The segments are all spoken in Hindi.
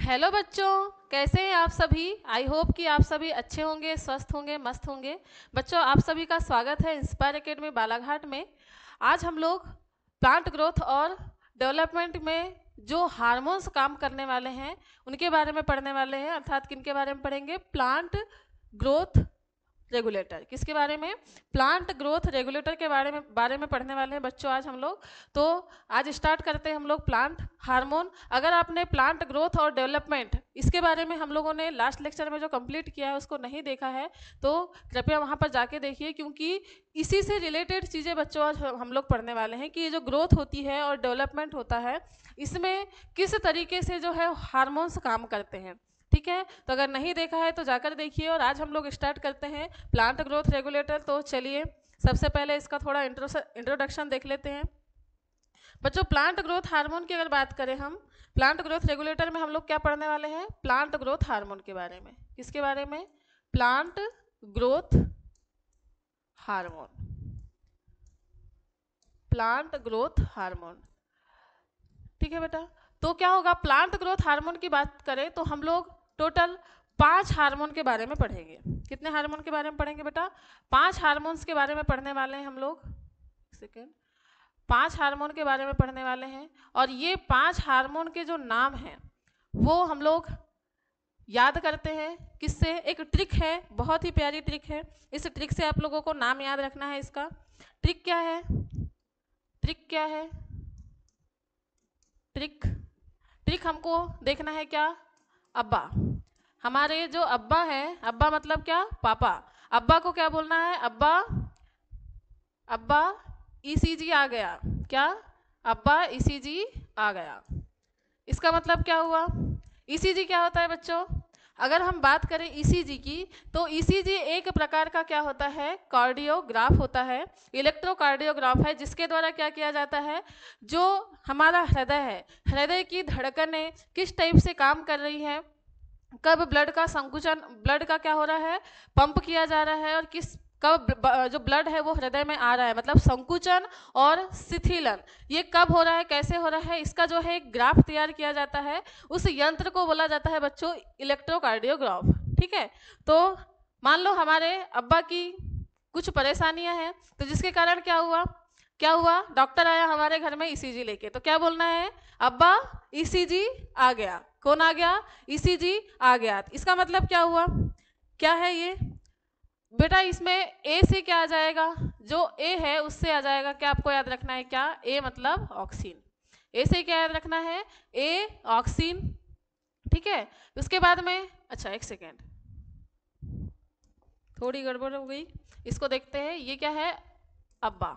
हेलो बच्चों कैसे हैं आप सभी आई होप कि आप सभी अच्छे होंगे स्वस्थ होंगे मस्त होंगे बच्चों आप सभी का स्वागत है इंस्पायर एकेडमी बालाघाट में आज हम लोग प्लांट ग्रोथ और डेवलपमेंट में जो हार्मोन्स काम करने वाले हैं उनके बारे में पढ़ने वाले हैं अर्थात किन के बारे में पढ़ेंगे प्लांट ग्रोथ रेगुलेटर किसके बारे में प्लांट ग्रोथ रेगुलेटर के बारे में बारे में पढ़ने वाले हैं बच्चों आज हम लोग तो आज स्टार्ट करते हैं हम लोग प्लांट हार्मोन अगर आपने प्लांट ग्रोथ और डेवलपमेंट इसके बारे में हम लोगों ने लास्ट लेक्चर में जो कंप्लीट किया है उसको नहीं देखा है तो कृपया वहाँ पर जाके देखिए क्योंकि इसी से रिलेटेड चीज़ें बच्चों आज हम लोग पढ़ने वाले हैं कि ये जो ग्रोथ होती है और डेवलपमेंट होता है इसमें किस तरीके से जो है हार्मोन्स काम करते हैं ठीक है तो अगर नहीं देखा है तो जाकर देखिए और आज हम लोग स्टार्ट करते हैं प्लांट ग्रोथ रेगुलेटर तो चलिए सबसे पहले इसका थोड़ा इंट्रोडक्शन देख लेते हैं बच्चों प्लांट ग्रोथ हार्मोन की अगर बात करें हम प्लांट ग्रोथ रेगुलेटर में हम लोग क्या पढ़ने वाले हैं प्लांट ग्रोथ हार्मोन के बारे में किसके बारे में plant growth hormone plant growth hormone ठीक है बेटा तो क्या होगा प्लांट ग्रोथ हार्मोन की बात करें तो हम लोग टोटल पांच हार्मोन के बारे में पढ़ेंगे कितने हार्मोन के बारे में पढ़ेंगे बेटा पांच हार्मोन्स के बारे में पढ़ने वाले हैं हम लोग सेकेंड पांच हार्मोन के बारे में पढ़ने वाले हैं और ये पांच हार्मोन के जो नाम हैं वो हम लोग याद करते हैं किससे एक ट्रिक है बहुत ही प्यारी ट्रिक है इस ट्रिक से आप लोगों को नाम याद रखना है इसका ट्रिक क्या है ट्रिक क्या है ट्रिक ट्रिक हमको देखना है क्या अब्बा हमारे जो अब्बा है अब्बा मतलब क्या पापा अब्बा को क्या बोलना है अब्बा अब्बा ईसीजी आ गया क्या अब्बा ईसीजी आ गया इसका मतलब क्या हुआ ईसीजी क्या होता है बच्चों अगर हम बात करें ईसीजी की तो ईसीजी एक प्रकार का क्या होता है कार्डियोग्राफ होता है इलेक्ट्रोकार्डियोग्राफ है जिसके द्वारा क्या किया जाता है जो हमारा हृदय है हृदय की धड़कनें किस टाइप से काम कर रही हैं कब ब्लड का संकुचन ब्लड का क्या हो रहा है पंप किया जा रहा है और किस कब जो ब्लड है वो हृदय में आ रहा है मतलब संकुचन और शिथिलन ये कब हो रहा है कैसे हो रहा है इसका जो है एक ग्राफ तैयार किया जाता है उस यंत्र को बोला जाता है बच्चों इलेक्ट्रोकार्डियोग्राफ ठीक है तो मान लो हमारे अब्बा की कुछ परेशानियां हैं तो जिसके कारण क्या हुआ क्या हुआ डॉक्टर आया हमारे घर में ईसीजी e लेके तो क्या बोलना है अब्बा ईसीजी e आ गया कौन आ गया ईसीजी e आ गया इसका मतलब क्या हुआ क्या है ये बेटा इसमें ए से क्या आ जाएगा जो ए है उससे आ जाएगा क्या आपको याद रखना है क्या ए मतलब ऑक्सीन ए से क्या याद रखना है ए ऑक्सीन ठीक है उसके बाद में अच्छा एक सेकेंड थोड़ी गड़बड़ हो गई इसको देखते हैं ये क्या है अब्बा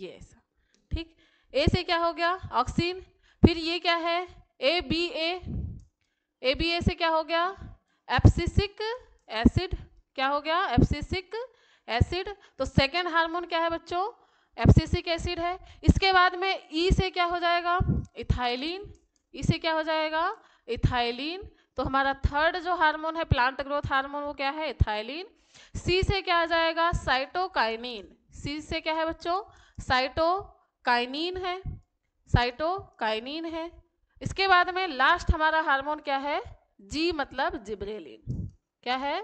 ये ऐसा ठीक ए से क्या हो गया ऑक्सीन फिर ये क्या है A B A A B ए से क्या हो गया एप्सिसिक एसिड क्या हो गया एप्सिसिक एसिड तो सेकेंड हार्मोन क्या है बच्चों एप्सिसिक एसिड है इसके बाद में ई e से क्या हो जाएगा इथाइलिन ई e से क्या हो जाएगा इथाइलिन तो हमारा थर्ड जो हार्मोन है प्लांट ग्रोथ हार्मोन वो क्या है इथाइलिन सी से क्या आ जाएगा साइटोकाइनिन सी से क्या है बच्चों साइटोकाइनिन है साइटोकाइनिन है इसके बाद में लास्ट हमारा हार्मोन क्या है जी मतलब जिब्रेलिन क्या है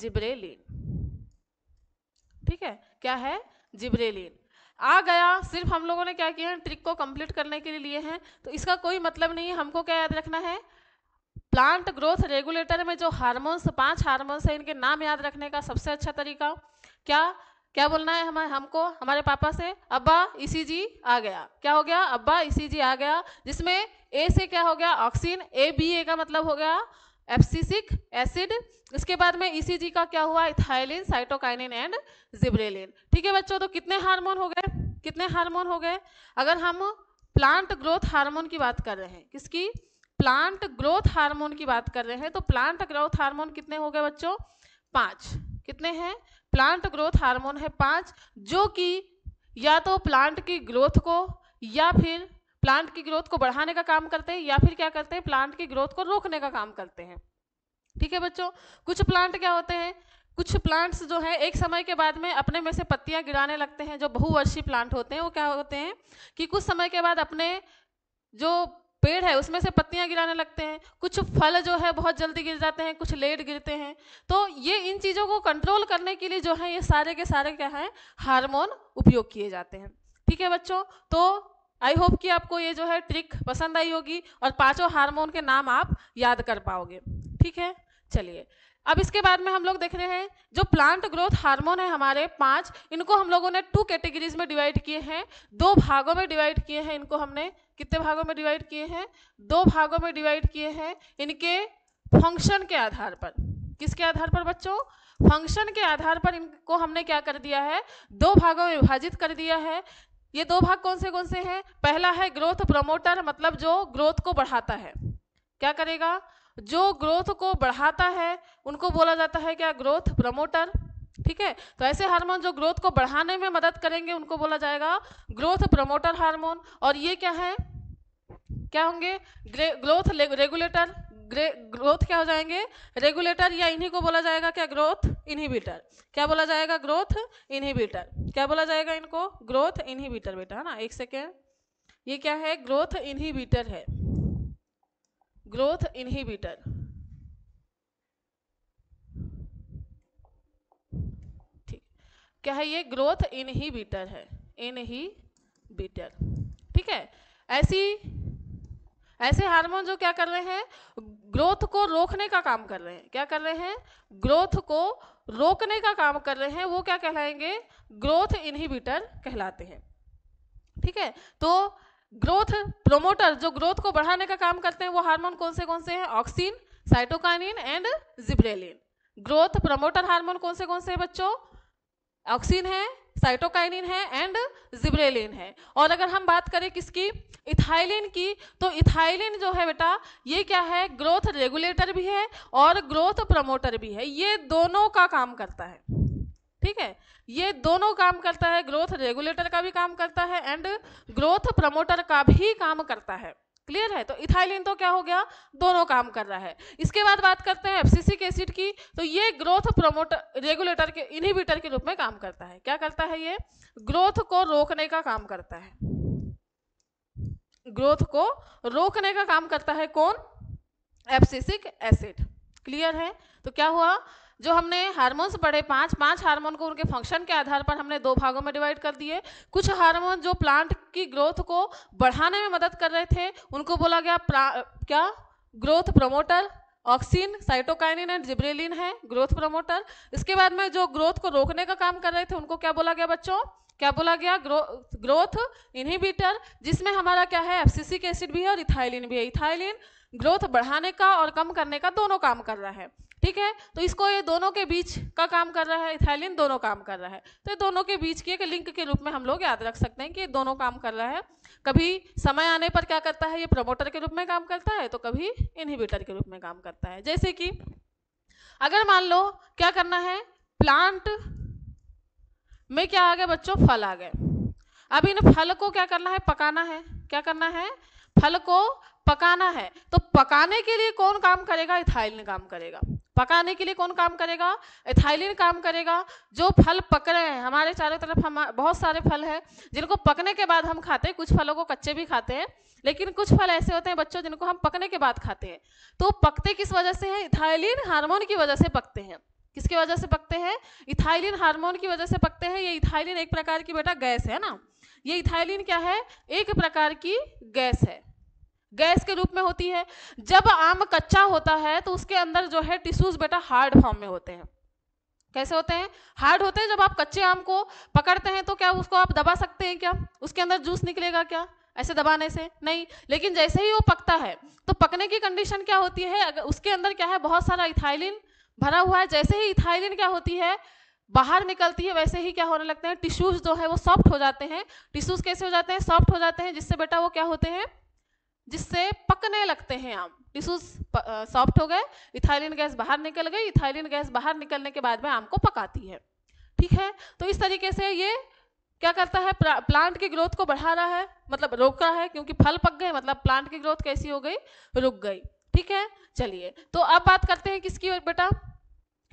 जिब्रेलिन ठीक है क्या है जिब्रेलिन आ गया सिर्फ हम लोगों ने क्या किया ट्रिक को कंप्लीट करने के लिए लिए हैं तो इसका कोई मतलब नहीं हमको क्या याद रखना है प्लांट ग्रोथ रेगुलेटर में जो हार्मोन्स पांच हार्मोन्स हैं इनके नाम याद रखने का सबसे अच्छा तरीका क्या क्या बोलना है हम हमको हमारे पापा से अब्बा ईसीजी आ गया क्या हो गया अब्बा ईसीजी आ गया जिसमें ए से क्या हो गया ऑक्सीन ए बी ए का मतलब हो गया एफसीसिक एसिड इसके बाद में ईसीजी का क्या हुआ इथाइलिन साइटोकाइनिन एंड जिब्रेलिन ठीक है बच्चों तो कितने हार्मोन हो गए कितने हार्मोन हो गए अगर हम प्लांट ग्रोथ हार्मोन की बात कर रहे हैं किसकी प्लांट ग्रोथ हार्मोन की बात कर रहे हैं तो प्लांट ग्रोथ हार्मोन कितने हो गए बच्चों पांच कितने हैं प्लांट ग्रोथ हार्मोन है पांच जो कि या तो प्लांट की ग्रोथ को या फिर प्लांट की ग्रोथ को बढ़ाने का काम करते हैं या फिर क्या करते हैं प्लांट की ग्रोथ को रोकने का काम करते हैं ठीक है बच्चों कुछ प्लांट क्या होते हैं कुछ प्लांट्स जो है एक समय के बाद में अपने में से पत्तियां गिराने लगते हैं जो बहुवर्षीय प्लांट होते हैं वो क्या होते हैं कि कुछ समय के बाद अपने जो पेड़ है उसमें से पत्तियां गिराने लगते हैं कुछ फल जो है बहुत जल्दी गिर जाते हैं कुछ लेट गिरते हैं तो ये इन चीज़ों को कंट्रोल करने के लिए जो है ये सारे के सारे क्या है हार्मोन उपयोग किए जाते हैं ठीक है बच्चों तो आई होप कि आपको ये जो है ट्रिक पसंद आई होगी और पांचों हार्मोन के नाम आप याद कर पाओगे ठीक है चलिए अब इसके बाद में हम लोग देख रहे हैं जो प्लांट ग्रोथ हार्मोन है हमारे पांच इनको हम लोगों ने टू कैटेगरीज में डिवाइड किए हैं दो भागों में डिवाइड किए हैं इनको हमने कितने भागों में डिवाइड किए हैं दो भागों में डिवाइड किए हैं इनके फंक्शन के आधार पर किसके आधार पर बच्चों फंक्शन के आधार पर इनको हमने क्या कर दिया है दो भागों में विभाजित कर दिया है ये दो भाग कौन से कौन से हैं पहला है ग्रोथ प्रमोटर मतलब जो ग्रोथ को बढ़ाता है क्या करेगा जो ग्रोथ को बढ़ाता है उनको बोला जाता है क्या ग्रोथ प्रमोटर ठीक है तो ऐसे हार्मोन जो ग्रोथ को बढ़ाने में मदद करेंगे उनको बोला जाएगा ग्रोथ प्रमोटर हार्मोन और ये क्या है क्या होंगे ग्रोथ रेगुलेटर ग्रोथ क्या हो जाएंगे रेगुलेटर या इन्हीं को बोला जाएगा क्या ग्रोथ इनहिबिटर क्या बोला जाएगा ग्रोथ इनहिबिटर क्या बोला जाएगा इनको ग्रोथ इनहिबिटर बेटा है ना एक सेकेंड ये क्या है ग्रोथ इनहिबिटर है ग्रोथ इनहिबिटर ठीक क्या है ये ग्रोथ इनहिबिटर है इनहिबिटर ठीक है ऐसी ऐसे हार्मोन जो क्या कर रहे हैं ग्रोथ को रोकने का काम कर रहे हैं क्या कर रहे हैं ग्रोथ को रोकने का काम कर रहे हैं वो क्या कहलाएंगे ग्रोथ इनहिबिटर कहलाते हैं ठीक है तो ग्रोथ प्रोमोटर जो ग्रोथ को बढ़ाने का काम करते हैं वो हार्मोन कौन से कौन से हैं auxin cytokinin and gibberellin growth promoter hormone कौन से कौन से हैं बच्चों ऑक्सीन है साइटोकाइनिन है एंड जिब्रेलिन है और अगर हम बात करें किसकी इथाइलिन की तो इथाइलिन जो है बेटा ये क्या है ग्रोथ रेगुलेटर भी है और ग्रोथ प्रमोटर भी है ये दोनों का काम करता है ठीक है ये दोनों काम करता है ग्रोथ रेगुलेटर का भी काम करता है एंड ग्रोथ प्रमोटर का भी काम करता है क्लियर है तो इथाइलिन तो क्या हो गया दोनों काम कर रहा है इसके बाद बात करते हैं एफसीसिक एसिड की तो ये ग्रोथ प्रोमोटर रेगुलेटर के इनहिबिटर के रूप में काम करता है क्या करता है ये ग्रोथ को रोकने का काम करता है ग्रोथ को रोकने का काम करता है कौन एफसीसिक एसिड क्लियर है तो क्या हुआ जो हमने हार्मोन्स पढ़े पांच पांच हार्मोन को उनके फंक्शन के आधार पर हमने दो भागों में डिवाइड कर दिए कुछ हार्मोन जो प्लांट की ग्रोथ को बढ़ाने में मदद कर रहे थे उनको बोला गया क्या growth promoter auxin cytokinin and gibberellin है ग्रोथ प्रोमोटर इसके बाद में जो ग्रोथ को रोकने का काम कर रहे थे उनको क्या बोला गया बच्चों क्या बोला गया ग्रो, ग्रोथ इनहिबिटर जिसमें हमारा क्या है एफसीसिक एसिड भी है और इथाइलिन भी है इथाइलिन ग्रोथ बढ़ाने का और कम करने का दोनों काम कर रहा है ठीक है तो इसको ये दोनों के बीच का काम कर रहा है इथाइलिन दोनों काम कर रहा है तो ये दोनों के बीच की एक लिंक के रूप में हम लोग याद रख सकते हैं कि ये दोनों काम कर रहा है कभी समय आने पर क्या करता है ये प्रमोटर के रूप में काम करता है तो कभी इनहिबिटर के रूप में काम करता है जैसे कि अगर मान लो क्या करना है प्लांट में क्या आ गए बच्चों फल आ गए अब इन फल को क्या करना है पकाना है क्या करना है फल को पकाना है तो पकाने के लिए कौन काम करेगा इथाइलिन काम करेगा पकाने के लिए कौन काम करेगा एथाइलिन काम करेगा जो फल पक रहे हैं हमारे चारों तरफ हम बहुत सारे फल हैं जिनको पकने के बाद हम खाते हैं कुछ फलों को कच्चे भी खाते हैं लेकिन कुछ फल ऐसे होते हैं बच्चों जिनको हम पकने के बाद खाते हैं तो पकते किस वजह से हैं इथाइलिन हार्मोन की वजह से पकते हैं किसकी वजह से पकते हैं इथाइलिन हार्मोन की वजह से पकते हैं ये इथाइलिन एक प्रकार की बेटा गैस है ना ये इथाइलिन क्या है एक प्रकार की गैस है गैस के रूप में होती है जब आम कच्चा होता है तो उसके अंदर जो है टिश्यूज बेटा हार्ड फॉर्म में होते हैं कैसे होते हैं हार्ड होते हैं जब आप कच्चे आम को पकड़ते हैं तो क्या उसको आप दबा सकते हैं क्या उसके अंदर जूस निकलेगा क्या ऐसे दबाने से नहीं लेकिन जैसे ही वो पकता है तो पकने की कंडीशन क्या होती है अगर उसके अंदर क्या है बहुत सारा इथाइलिन भरा हुआ है जैसे ही इथाइलिन क्या होती है बाहर निकलती है वैसे ही क्या होने लगते हैं टिश्यूज जो है वो सॉफ्ट हो जाते हैं टिश्यूज कैसे हो जाते हैं सॉफ्ट हो जाते हैं जिससे बेटा वो क्या होते हैं जिससे पकने लगते हैं आम टिश्यूज सॉफ्ट uh, हो गए इथाइलिन गैस बाहर निकल गई इथाइलिन गैस बाहर निकलने के बाद में आम को पकाती है ठीक है तो इस तरीके से ये क्या करता है प्लांट की ग्रोथ को बढ़ा रहा है मतलब रोक रहा है क्योंकि फल पक गए मतलब प्लांट की ग्रोथ कैसी हो गई रुक गई ठीक है चलिए तो अब बात करते हैं किसकी बेटा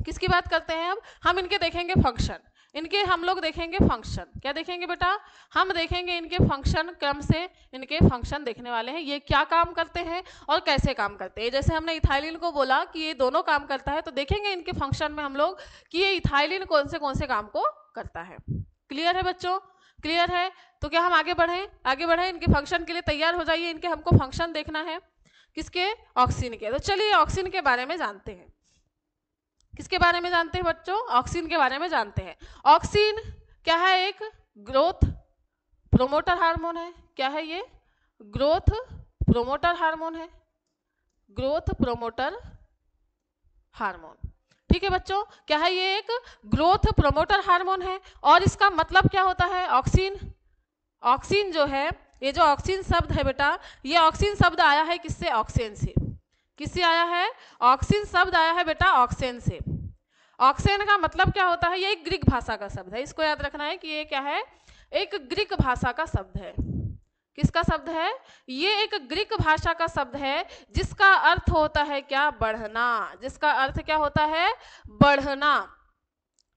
किसकी बात करते हैं अब हम इनके देखेंगे फंक्शन इनके हम लोग देखेंगे फंक्शन क्या देखेंगे बेटा हम देखेंगे इनके फंक्शन क्रम से इनके फंक्शन देखने वाले हैं ये क्या काम करते हैं और कैसे काम करते हैं जैसे हमने इथाइलिन को बोला कि ये दोनों काम करता है तो देखेंगे इनके फंक्शन में हम लोग कि ये इथाइलिन कौन से कौन से काम को करता है क्लियर है बच्चों क्लियर है तो क्या हम आगे बढ़ें आगे बढ़ें इनके फंक्शन के लिए तैयार हो जाइए इनके हमको फंक्शन देखना है किसके ऑक्सीन के तो चलिए ऑक्सीन के बारे में जानते हैं किसके बारे में जानते हैं बच्चों ऑक्सीन के बारे में जानते हैं ऑक्सीन क्या है एक ग्रोथ प्रोमोटर हार्मोन है क्या है ये ग्रोथ प्रोमोटर हार्मोन है ग्रोथ प्रोमोटर हार्मोन ठीक है बच्चों क्या है ये एक ग्रोथ प्रोमोटर हार्मोन है और इसका मतलब क्या होता है ऑक्सीन ऑक्सीन जो है ये जो ऑक्सीन शब्द है बेटा ये ऑक्सीन शब्द आया है किससे ऑक्सीजन से किससे आया है ऑक्सीन शब्द आया है बेटा ऑक्सीजन से ऑक्सीजन का मतलब क्या होता है ये एक ग्रीक भाषा का शब्द है इसको याद रखना है कि ये क्या है एक ग्रीक भाषा का शब्द है किसका शब्द है ये एक ग्रीक भाषा का शब्द है जिसका अर्थ होता है क्या बढ़ना जिसका अर्थ क्या होता है बढ़ना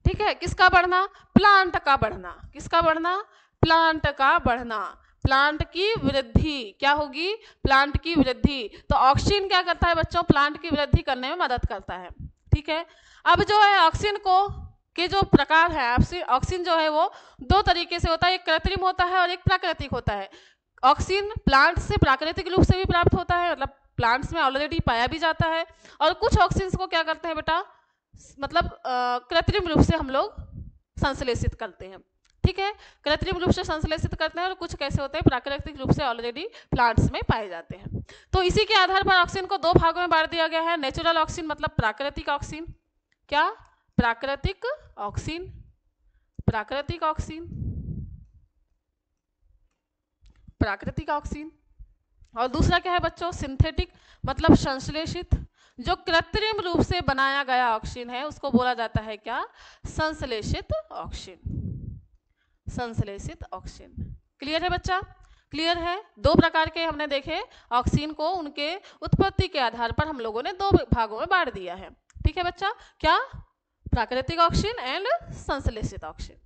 ठीक है किसका बढ़ना प्लांट का बढ़ना किसका बढ़ना प्लांट का बढ़ना प्लांट की वृद्धि क्या होगी प्लांट की वृद्धि तो ऑक्सीजन क्या करता है बच्चों प्लांट की वृद्धि करने में मदद करता है ठीक है अब जो है ऑक्सीजन को के जो प्रकार है ऑक्सीजन जो है वो दो तरीके से होता है एक कृत्रिम होता है और एक प्राकृतिक होता है ऑक्सीजन प्लांट से प्राकृतिक रूप से भी प्राप्त होता है मतलब प्लांट्स में ऑलरेडी पाया भी जाता है और कुछ ऑक्सीजन को क्या करते हैं बेटा मतलब कृत्रिम रूप से हम लोग संश्लेषित करते हैं ठीक है कृत्रिम रूप से संश्लेषित करते हैं और कुछ कैसे होते हैं प्राकृतिक रूप से ऑलरेडी प्लांट्स में पाए जाते हैं तो इसी के आधार पर ऑक्सीजन को दो भागों में बांट दिया गया है नेचुरल ऑक्सीजन मतलब प्राकृतिक ऑक्सीजन क्या प्राकृतिक ऑक्सीजन प्राकृतिक ऑक्सीजन प्राकृतिक ऑक्सीजन और दूसरा क्या है बच्चों सिंथेटिक मतलब संश्लेषित जो कृत्रिम रूप से बनाया गया ऑक्सीजन है उसको बोला जाता है क्या संश्लेषित ऑक्सीजन संश्लेषित ऑक्सीजन क्लियर है बच्चा क्लियर है दो प्रकार के हमने देखे ऑक्सीजन को उनके उत्पत्ति के आधार पर हम लोगों ने दो भागों में बांट दिया है ठीक है बच्चा क्या प्राकृतिक ऑक्सीजन एंड संश्लेषित oxygen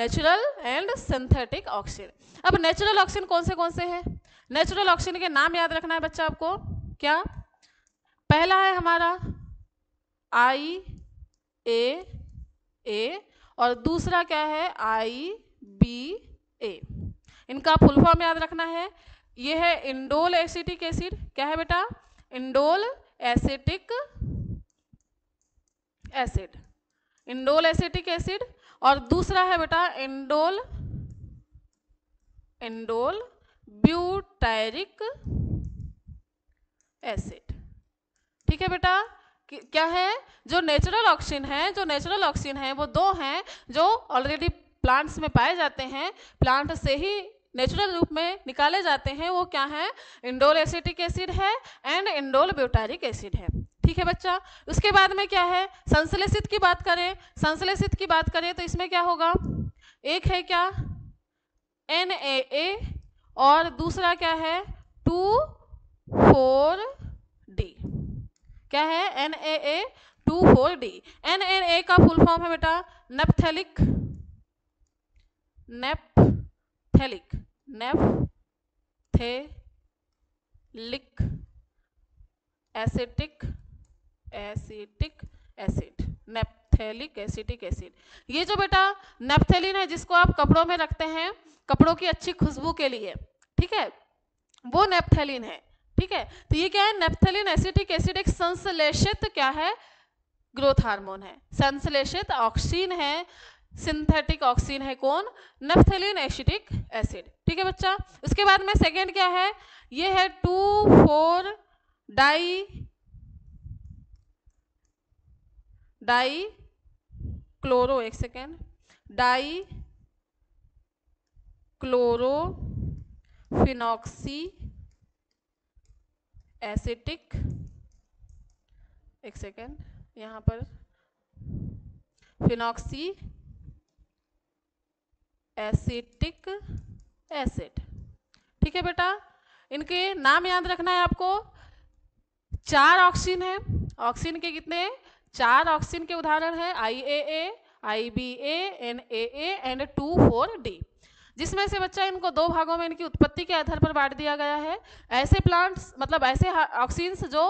natural and synthetic oxygen अब नेचुरल ऑक्सीजन कौन से कौन से हैं नेचुरल ऑक्सीजन के नाम याद रखना है बच्चा आपको क्या पहला है हमारा आई ए ए और दूसरा क्या है आई बी ए इनका फुल फॉर्म याद रखना है ये है इंडोल एसिटिक एसिड क्या है बेटा indole acetic acid indole acetic acid और दूसरा है बेटा इंडोल इंडोल ब्यूटायरिक एसिड ठीक है बेटा क्या है जो नेचुरल ऑक्सीजन है जो नेचुरल ऑक्सीजन है वो दो हैं जो ऑलरेडी प्लांट्स में पाए जाते हैं प्लांट से ही नेचुरल रूप में निकाले जाते हैं वो क्या है इंडोल एसिटिक एसिड है एंड इंडोल ब्यूटारिक एसिड है ठीक है बच्चा उसके बाद में क्या है संश्लेषित की बात करें संश्लेषित की बात करें तो इसमें क्या होगा एक है क्या एन ए और दूसरा क्या है टू फोर क्या है N A A two four D N N A का फुल फॉर्म है बेटा नेपथेलिक नेपथेलिक लिक acetic acetic acid naphthalic acetic acid ये जो बेटा नेपथेलिन है जिसको आप कपड़ों में रखते हैं कपड़ों की अच्छी खुशबू के लिए ठीक है वो नेपथेलिन है ठीक है तो ये क्या है नेप्थलिन एसिटिक एसिड एक संश्लेषित क्या है ग्रोथ हार्मोन है संश्लेषित ऑक्सीन है सिंथेटिक ऑक्सीन है कौन नेफ्थेलिन एसिटिक एसिड ठीक है बच्चा उसके बाद में सेकेंड क्या है ये है two four di di chloro एक second di chloro phenoxy acetic एक सेकेंड यहाँ पर फिनॉक्सी एसिटिक एसिड ठीक है बेटा इनके नाम याद रखना है आपको चार ऑक्सीजन है ऑक्सीजन के कितने चार ऑक्सीजन के उदाहरण है I A A I B A N A and two four D जिसमें से बच्चा इनको दो भागों में इनकी उत्पत्ति के आधार पर बांट दिया गया है ऐसे प्लांट्स मतलब ऐसे ऑक्सीन्स जो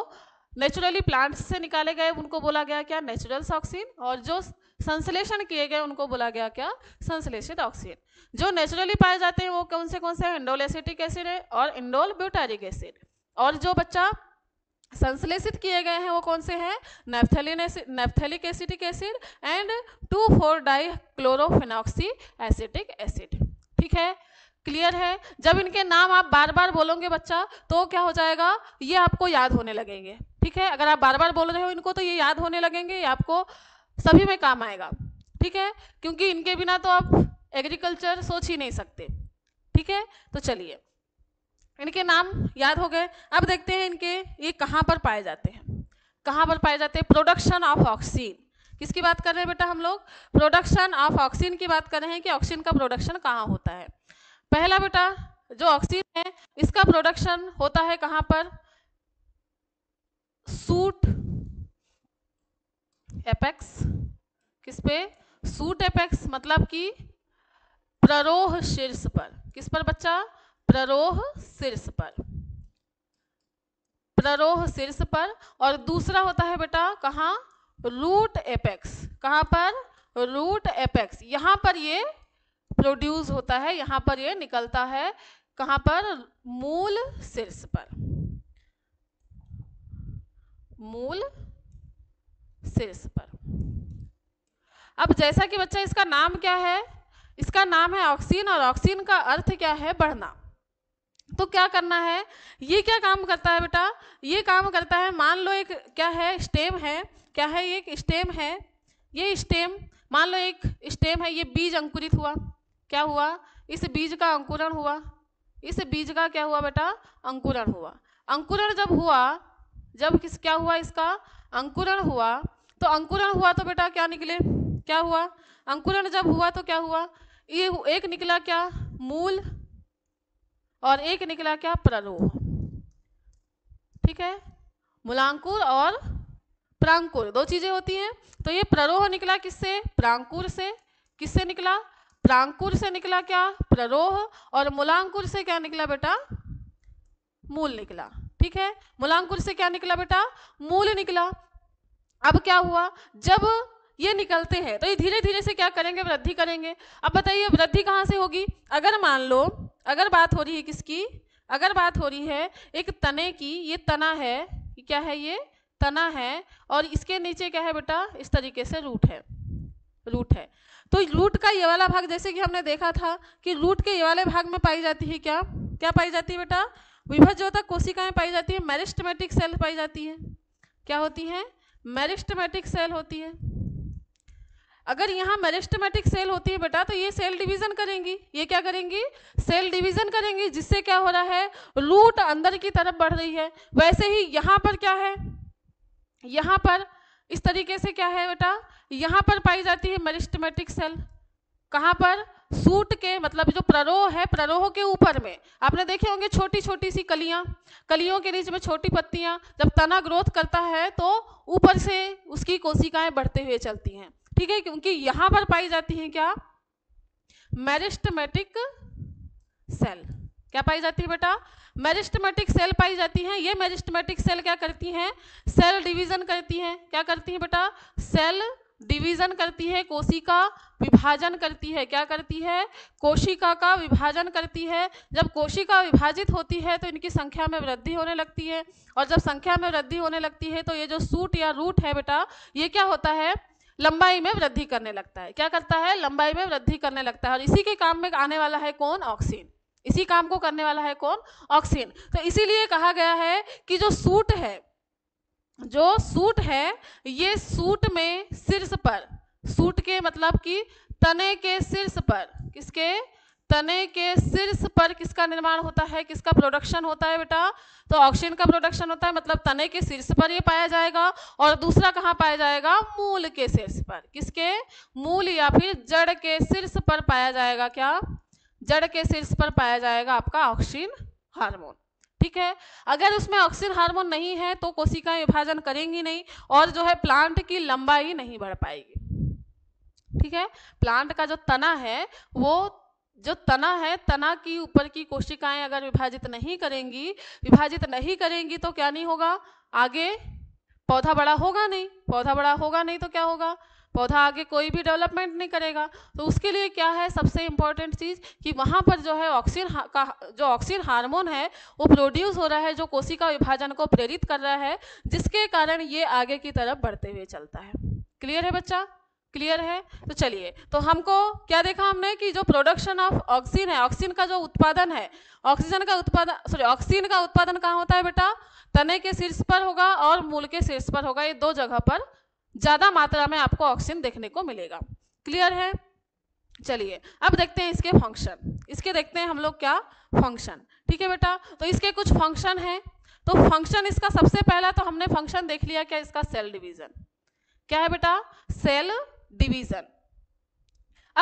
नेचुरली प्लांट्स से निकाले गए उनको बोला गया क्या नेचुरल ऑक्सीन और जो संश्लेषण किए गए उनको बोला गया क्या संश्लेषित ऑक्सीजन जो नेचुरली पाए जाते हैं वो कौन से कौन से इंडोल एसिटिक एसिड है और इंडोल ब्यूटारिक एसिड और जो बच्चा संश्लेषित किए गए हैं वो कौन से हैं acid naphthalic acetic acid and two four di chlorophenoxy acetic acid ठीक है क्लियर है जब इनके नाम आप बार बार बोलोगे बच्चा तो क्या हो जाएगा ये आपको याद होने लगेंगे ठीक है अगर आप बार बार बोल रहे हो इनको तो ये याद होने लगेंगे ये आपको सभी में काम आएगा ठीक है क्योंकि इनके बिना तो आप एग्रीकल्चर सोच ही नहीं सकते ठीक है तो चलिए इनके नाम याद हो गए अब देखते हैं इनके ये कहाँ पर पाए जाते हैं कहाँ पर पाए जाते हैं प्रोडक्शन ऑफ ऑक्सीन किसकी बात कर रहे हैं बेटा हम लोग प्रोडक्शन ऑफ ऑक्सीजन की बात कर रहे हैं कि ऑक्सीजन का प्रोडक्शन कहाँ होता है पहला बेटा जो ऑक्सीजन है इसका प्रोडक्शन होता है कहाँ पर सूट एपेक्स किस पे सूट एपेक्स मतलब कि प्ररोह शीर्ष पर किस पर बच्चा प्ररोह शीर्ष पर प्ररोह शीर्ष पर और दूसरा होता है बेटा कहाँ रूट एपेक्स कहाँ पर रूट एपेक्स यहाँ पर ये प्रोड्यूस होता है यहाँ पर ये निकलता है कहाँ पर मूल शीर्ष पर मूल शीर्ष पर अब जैसा कि बच्चा इसका नाम क्या है इसका नाम है ऑक्सीन और ऑक्सीन का अर्थ क्या है बढ़ना तो क्या करना है ये क्या काम करता है बेटा ये काम करता है मान लो एक क्या है स्टेम है क्या है एक स्टेम है ये स्टेम मान लो एक स्टेम है ये बीज अंकुरित हुआ क्या हुआ इस बीज का अंकुरण हुआ इस बीज का क्या हुआ बेटा अंकुरण हुआ अंकुरण जब हुआ जब किस क्या हुआ इसका अंकुरण हुआ तो अंकुरण हुआ तो बेटा क्या निकले क्या हुआ अंकुरण जब हुआ तो क्या हुआ ये एक निकला क्या मूल और एक निकला क्या प्रलोभ ठीक है मूलांकुर और प्रांकुर दो चीजें होती हैं तो ये प्ररोह निकला किससे प्रांकुर से किससे निकला प्रांकुर से निकला क्या प्ररोह और मूलांकुर से क्या निकला बेटा मूल निकला ठीक है मूलांकुर से क्या निकला बेटा मूल निकला अब क्या हुआ जब ये निकलते हैं तो ये धीरे धीरे से क्या करेंगे वृद्धि करेंगे अब बताइए वृद्धि कहाँ से होगी अगर मान लो अगर बात हो रही है किसकी अगर बात हो रही है एक तने की ये तना है क्या है ये तना है और इसके नीचे क्या है बेटा इस तरीके से रूट है रूट है तो रूट का ये वाला भाग जैसे कि हमने देखा था कि रूट के ये वाले भाग में पाई जाती है क्या क्या पाई जाती है बेटा विभज्योतक कोशिकाएं पाई जाती है मैरिस्टमेटिक सेल पाई जाती है क्या होती है मैरिस्टमेटिक सेल होती है अगर यहाँ मेरिस्टमेटिक सेल होती है बेटा तो ये सेल डिवीजन करेंगी ये क्या करेंगी सेल डिवीजन करेंगी जिससे क्या हो रहा है रूट अंदर की तरफ बढ़ रही है वैसे ही यहाँ पर क्या है यहाँ पर इस तरीके से क्या है बेटा यहाँ पर पाई जाती है मेरिस्टमेटिक सेल कहाँ पर सूट के मतलब जो प्ररोह है प्ररोह के ऊपर में आपने देखे होंगे छोटी छोटी सी कलियां कलियों के नीचे में छोटी पत्तियां जब तना ग्रोथ करता है तो ऊपर से उसकी कोशिकाएं बढ़ते हुए चलती हैं ठीक है क्योंकि यहां पर पाई जाती हैं क्या मैरिस्टमेटिक सेल क्या पाई जाती है बेटा मेरिस्टमेटिक सेल पाई जाती है ये मेरिस्टमेटिक सेल क्या करती हैं सेल डिवीजन करती हैं क्या करती हैं बेटा सेल डिवीजन करती है कोशिका विभाजन करती है क्या करती है कोशिका का विभाजन करती है जब कोशिका विभाजित होती है तो इनकी संख्या में वृद्धि होने लगती है और जब संख्या में वृद्धि होने लगती है तो ये जो सूट या रूट है बेटा ये क्या होता है लंबाई में वृद्धि करने लगता है क्या करता है लंबाई में वृद्धि करने लगता है और इसी के काम में आने वाला है कौन ऑक्सीन इसी काम को करने वाला है कौन ऑक्सीन तो इसीलिए कहा गया है कि जो सूट है जो सूट है ये सूट में शीर्ष पर सूट के मतलब कि तने के शीर्ष पर किसके तने के शीर्ष पर किसका निर्माण होता है किसका प्रोडक्शन होता है बेटा तो ऑक्सीजन का प्रोडक्शन होता है मतलब तने के शीर्ष पर ये पाया जाएगा और दूसरा कहाँ पाया जाएगा मूल के शीर्ष पर किसके मूल या फिर जड़ के शीर्ष पर पाया जाएगा क्या जड़ के शीर्ष पर पाया जाएगा आपका ऑक्सीन हार्मोन ठीक है अगर उसमें ऑक्सीजन हार्मोन नहीं है तो कोशिका विभाजन करेंगी नहीं और जो है प्लांट की लंबाई नहीं बढ़ पाएगी ठीक है प्लांट का जो तना है वो जो तना है तना की ऊपर की कोशिकाएं अगर विभाजित नहीं करेंगी विभाजित नहीं करेंगी तो क्या नहीं होगा आगे पौधा बड़ा होगा नहीं पौधा बड़ा होगा नहीं तो क्या होगा पौधा आगे कोई भी डेवलपमेंट नहीं करेगा तो उसके लिए क्या है सबसे इम्पॉर्टेंट चीज़ कि वहाँ पर जो है ऑक्सीजन का जो ऑक्सीजन हार्मोन है वो प्रोड्यूस हो रहा है जो कोशिका विभाजन को प्रेरित कर रहा है जिसके कारण ये आगे की तरफ बढ़ते हुए चलता है क्लियर है बच्चा क्लियर है तो चलिए तो हमको क्या देखा हमने कि जो प्रोडक्शन ऑफ ऑक्सीजन है ऑक्सीजन का जो उत्पादन है ऑक्सीजन का उत्पादन सॉरी ऑक्सीजन का उत्पादन कहाँ होता है बेटा तने के शीर्ष पर होगा और मूल के शीर्ष पर होगा ये दो जगह पर ज़्यादा मात्रा में आपको ऑक्सीजन देखने को मिलेगा क्लियर है चलिए अब देखते हैं इसके फंक्शन इसके देखते हैं हम लोग क्या फंक्शन ठीक है बेटा तो इसके कुछ फंक्शन हैं तो फंक्शन इसका सबसे पहला तो हमने फंक्शन देख लिया क्या इसका सेल डिवीजन क्या है बेटा सेल डिवीजन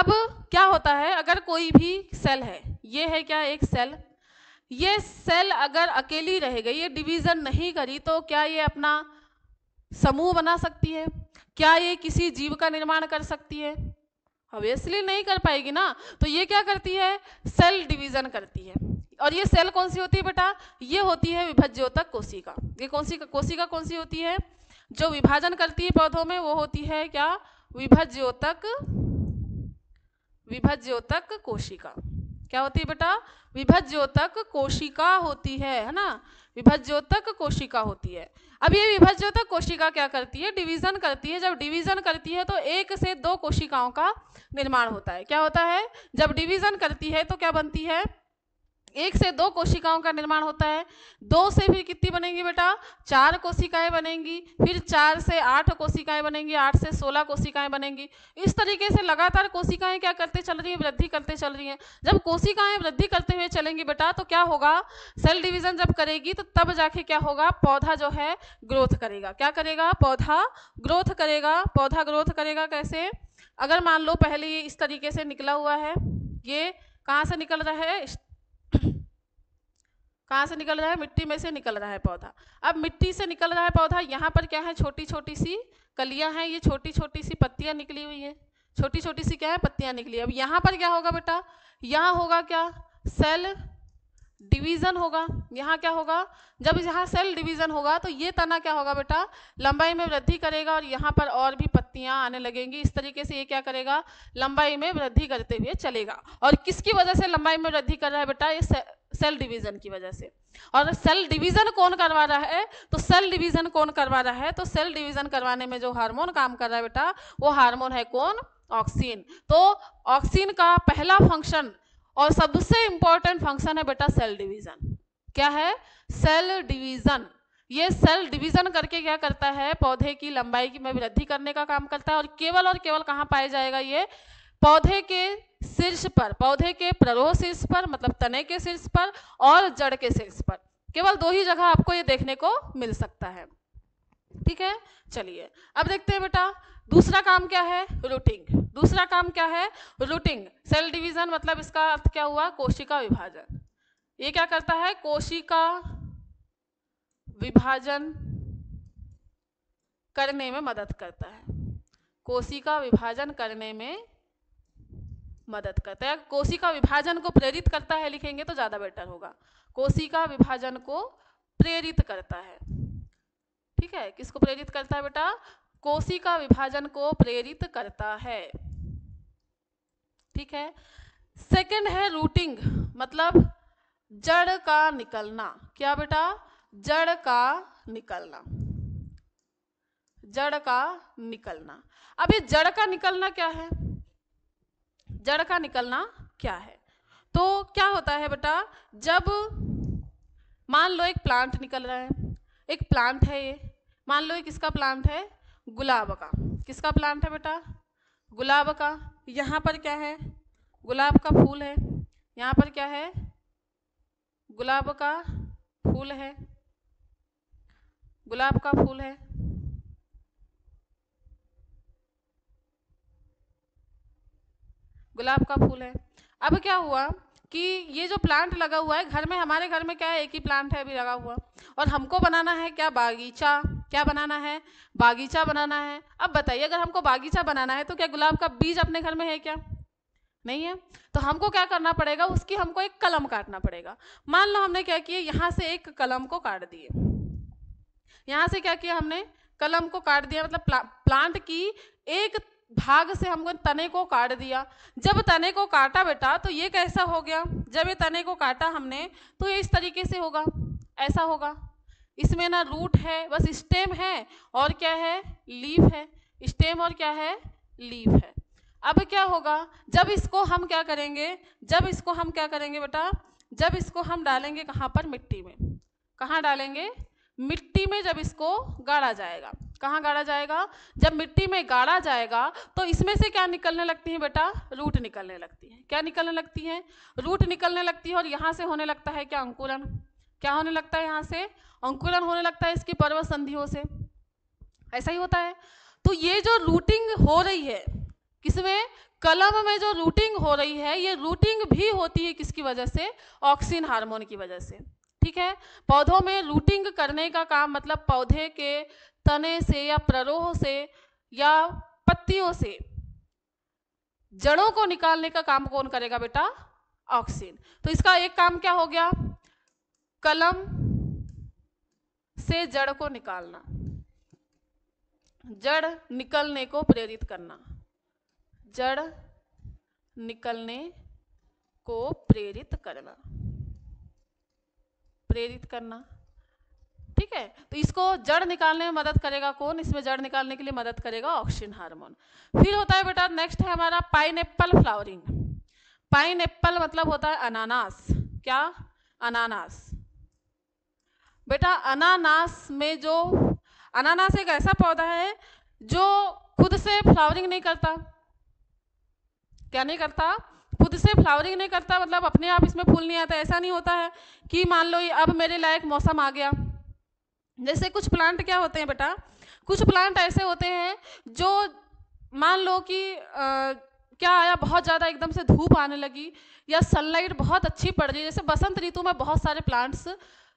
अब क्या होता है अगर कोई भी सेल है ये है क्या एक सेल ये सेल अगर अकेली रह गई ये डिवीजन नहीं करी तो क्या ये अपना समूह बना सकती है क्या ये किसी जीव का निर्माण कर सकती है ऑब्वियसली नहीं कर पाएगी ना तो ये क्या करती है सेल डिवीजन करती है और ये सेल कौन सी होती है बेटा ये होती है विभज्योतक कोशिका ये कौन सी कोशिका कौन सी होती है जो विभाजन करती है पौधों में वो होती है क्या विभज्योतक विभज्योतक कोशिका क्या होती है बेटा विभज्योतक कोशिका होती है है ना विभज्योतक कोशिका होती है अब ये विभज्यतक कोशिका क्या करती है डिवीजन करती है जब डिवीजन करती है तो एक से दो कोशिकाओं का निर्माण होता है क्या होता है जब डिवीजन करती है तो क्या बनती है एक से दो कोशिकाओं का निर्माण होता है दो से फिर कितनी बनेंगी बेटा चार कोशिकाएं बनेंगी फिर चार से आठ कोशिकाएं बनेंगी आठ से सोलह कोशिकाएं बनेंगी इस तरीके से लगातार कोशिकाएं क्या करते चल रही है वृद्धि करते चल रही हैं जब कोशिकाएं वृद्धि करते हुए चलेंगी बेटा तो क्या होगा सेल डिविजन जब करेगी तो तब जाके क्या होगा पौधा जो है ग्रोथ करेगा क्या करेगा पौधा ग्रोथ करेगा पौधा ग्रोथ करेगा कैसे अगर मान लो पहले ये इस तरीके से निकला हुआ है ये कहाँ से निकल रहा है कहाँ से निकल रहा है मिट्टी में से निकल रहा है पौधा अब मिट्टी से निकल रहा है पौधा यहाँ पर क्या है छोटी छोटी सी कलियाँ हैं ये छोटी छोटी सी पत्तियाँ निकली हुई हैं छोटी छोटी सी क्या है पत्तियाँ निकली अब यहाँ पर क्या होगा बेटा यहाँ होगा क्या सेल डिवीजन होगा यहाँ क्या होगा जब यहाँ सेल डिवीजन होगा तो ये तना क्या होगा बेटा लंबाई में वृद्धि करेगा और यहाँ पर और भी पत्तियाँ आने लगेंगी इस तरीके से ये क्या करेगा लंबाई में वृद्धि करते हुए चलेगा और किसकी वजह से लंबाई में वृद्धि कर रहा है बेटा ये सेल डिवीजन की वजह से और सेल डिवीजन कौन करवा रहा है तो सेल डिवीजन कौन करवा रहा है तो सेल डिवीजन करवाने में जो हार्मोन काम कर रहा है बेटा वो हार्मोन है कौन ऑक्सीन तो ऑक्सीन का पहला फंक्शन और सबसे इंपॉर्टेंट फंक्शन है बेटा सेल डिवीजन क्या है सेल डिवीजन ये सेल डिवीजन करके क्या करता है पौधे की लंबाई की में वृद्धि करने का काम करता है और केवल और केवल कहाँ पाया जाएगा ये पौधे के शीर्ष पर पौधे के प्ररोह शीर्ष पर मतलब तने के शीर्ष पर और जड़ के शीर्ष पर केवल दो ही जगह आपको ये देखने को मिल सकता है ठीक है चलिए अब देखते हैं बेटा दूसरा काम क्या है रूटिंग दूसरा काम क्या है रूटिंग सेल डिवीजन मतलब इसका अर्थ क्या हुआ कोशिका विभाजन ये क्या करता है कोशिका विभाजन करने में मदद करता है कोशिका विभाजन करने में मदद करता है कोशिका विभाजन को प्रेरित करता है लिखेंगे तो ज़्यादा बेटर होगा कोशिका विभाजन को प्रेरित करता है ठीक है किसको प्रेरित करता है बेटा कोशिका विभाजन को प्रेरित करता है ठीक है सेकंड है रूटिंग मतलब जड़ का निकलना क्या बेटा जड़ का निकलना जड़ का निकलना अब ये जड़ का निकलना क्या है जड़ का निकलना क्या है तो क्या होता है बेटा जब मान लो एक प्लांट निकल रहा है एक प्लांट है ये मान लो किसका प्लांट है गुलाब का किसका प्लांट है बेटा गुलाब का यहाँ पर क्या है गुलाब का फूल है यहाँ पर क्या है गुलाब का फूल है गुलाब का फूल है गुलाब का फूल है अब क्या हुआ कि ये जो प्लांट लगा हुआ है घर में हमारे घर में क्या है एक ही प्लांट है अभी लगा हुआ और हमको बनाना है क्या बागीचा क्या बनाना है बागीचा बनाना है अब बताइए अगर हमको बागीचा बनाना है तो क्या गुलाब का बीज अपने घर में है क्या नहीं है तो हमको क्या करना पड़ेगा उसकी हमको एक कलम काटना पड़ेगा मान लो हमने क्या किया यहाँ से एक कलम को काट दिए यहाँ से क्या किया हमने कलम को काट दिया मतलब प्ला, प्लांट की एक भाग से हमको तने को काट दिया जब तने को काटा बेटा तो ये कैसा हो गया जब ये तने को काटा हमने तो ये इस तरीके से होगा ऐसा होगा इसमें ना रूट है बस स्टेम है और क्या है लीफ है स्टेम और क्या है लीफ है अब क्या होगा जब इसको हम क्या करेंगे जब इसको हम क्या करेंगे बेटा जब इसको हम डालेंगे कहाँ पर मिट्टी में कहाँ डालेंगे मिट्टी में जब इसको गाड़ा जाएगा कहाँ गाड़ा जाएगा जब मिट्टी में गाड़ा जाएगा तो इसमें से क्या निकलने लगती है बेटा रूट निकलने लगती है क्या निकलने लगती है रूट निकलने लगती है और यहाँ से होने लगता है क्या अंकुरन क्या होने लगता है यहाँ से अंकुरन होने लगता है इसकी पर्वत संधियों से ऐसा ही होता है तो ये जो रूटिंग हो रही है किसमें कलम में जो रूटिंग हो रही है ये रूटिंग भी होती है किसकी वजह से ऑक्सीन हार्मोन की वजह से ठीक है पौधों में रूटिंग करने का काम मतलब पौधे के तने से या प्ररोह से या पत्तियों से जड़ों को निकालने का काम कौन करेगा बेटा ऑक्सीन तो इसका एक काम क्या हो गया कलम से जड़ को निकालना जड़ निकलने को प्रेरित करना जड़ निकलने को प्रेरित करना प्रेरित करना ठीक है तो इसको जड़ निकालने में मदद करेगा कौन इसमें जड़ निकालने के लिए मदद करेगा ऑक्सीजन हार्मोन फिर होता है बेटा नेक्स्ट है हमारा पाइन फ्लावरिंग पाइन मतलब होता है अनानास क्या अनानास बेटा अनानास में जो अनानास एक ऐसा पौधा है जो खुद से फ्लावरिंग नहीं करता क्या नहीं करता खुद से फ्लावरिंग नहीं करता मतलब अपने आप इसमें फूल नहीं आता ऐसा नहीं होता है कि मान लो ये अब मेरे लायक मौसम आ गया जैसे कुछ प्लांट क्या होते हैं बेटा कुछ प्लांट ऐसे होते हैं जो मान लो कि क्या आया बहुत ज़्यादा एकदम से धूप आने लगी या सनलाइट बहुत अच्छी पड़ रही जैसे बसंत ऋतु में बहुत सारे प्लांट्स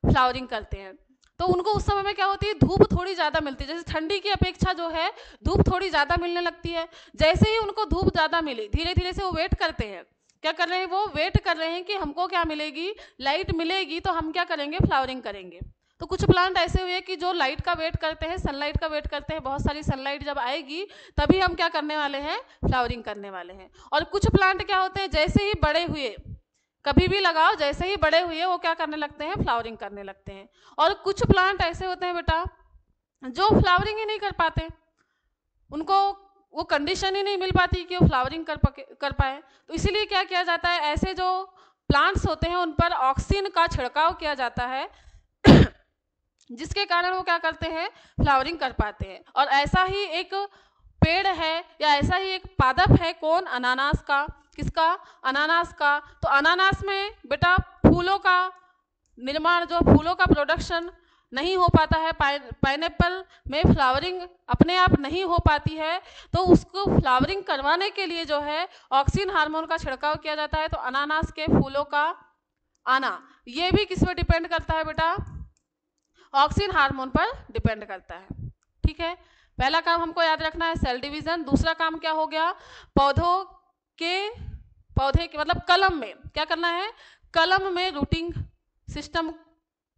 फ्लावरिंग करते हैं तो उनको उस समय में क्या होती है धूप थोड़ी ज़्यादा मिलती है जैसे ठंडी की अपेक्षा जो है धूप थोड़ी ज़्यादा मिलने लगती है जैसे ही उनको धूप ज़्यादा मिली धीरे धीरे से वो वेट करते हैं क्या कर रहे हैं वो वेट कर रहे हैं कि हमको क्या मिलेगी लाइट मिलेगी तो हम क्या करेंगे फ्लावरिंग करेंगे तो कुछ प्लांट ऐसे हुए कि जो लाइट का वेट करते हैं सनलाइट का वेट करते हैं बहुत सारी सनलाइट जब आएगी तभी हम क्या करने वाले हैं फ्लावरिंग करने वाले हैं और कुछ प्लांट क्या होते हैं जैसे ही बड़े हुए कभी भी लगाओ जैसे ही बड़े हुए वो क्या करने लगते हैं फ्लावरिंग करने लगते हैं और कुछ प्लांट ऐसे होते हैं बेटा जो फ्लावरिंग ही नहीं कर पाते उनको वो कंडीशन ही नहीं मिल पाती कि वो फ्लावरिंग कर पके कर पाए तो इसीलिए क्या किया जाता है ऐसे जो प्लांट्स होते हैं उन पर ऑक्सीजन का छिड़काव किया जाता है जिसके कारण वो क्या करते हैं फ्लावरिंग कर पाते हैं और ऐसा ही एक पेड़ है या ऐसा ही एक पादप है कौन अनानास का किसका अनानास का तो अनानास में बेटा फूलों का निर्माण जो फूलों का प्रोडक्शन नहीं हो पाता है पाइन में फ्लावरिंग अपने आप नहीं हो पाती है तो उसको फ्लावरिंग करवाने के लिए जो है ऑक्सीजन हार्मोन का छिड़काव किया जाता है तो अनानास के फूलों का आना ये भी किस पर डिपेंड करता है बेटा ऑक्सीन हार्मोन पर डिपेंड करता है ठीक है पहला काम हमको याद रखना है सेल डिवीजन दूसरा काम क्या हो गया पौधों के पौधे के मतलब कलम में क्या करना है कलम में रूटिंग सिस्टम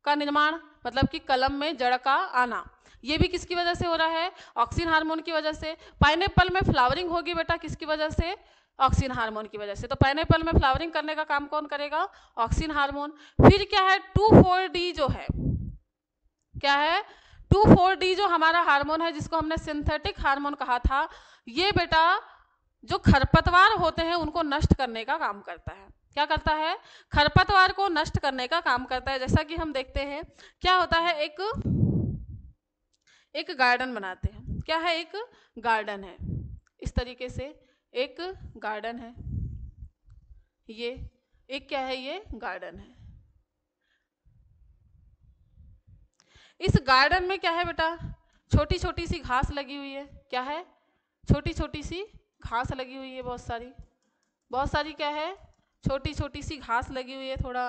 का निर्माण मतलब कि कलम में जड़ का आना ये भी किसकी वजह से हो रहा है ऑक्सीन हार्मोन की वजह से पाइन में फ्लावरिंग होगी बेटा किसकी वजह से ऑक्सीन हार्मोन की वजह से तो पाइन में फ्लावरिंग करने का काम कौन करेगा ऑक्सीन हार्मोन फिर क्या है टू फोर डी जो है क्या है टू फोर डी जो हमारा हार्मोन है जिसको हमने सिंथेटिक हार्मोन कहा था ये बेटा जो खरपतवार होते हैं उनको नष्ट करने का काम करता है क्या करता है खरपतवार को नष्ट करने का काम करता है जैसा कि हम देखते हैं क्या होता है एक एक गार्डन बनाते हैं क्या है एक गार्डन है इस तरीके से एक गार्डन है ये एक क्या है ये गार्डन है इस गार्डन में क्या है बेटा छोटी छोटी सी घास लगी हुई है क्या है छोटी छोटी सी घास लगी हुई है बहुत सारी बहुत सारी क्या है छोटी छोटी सी घास लगी हुई है थोड़ा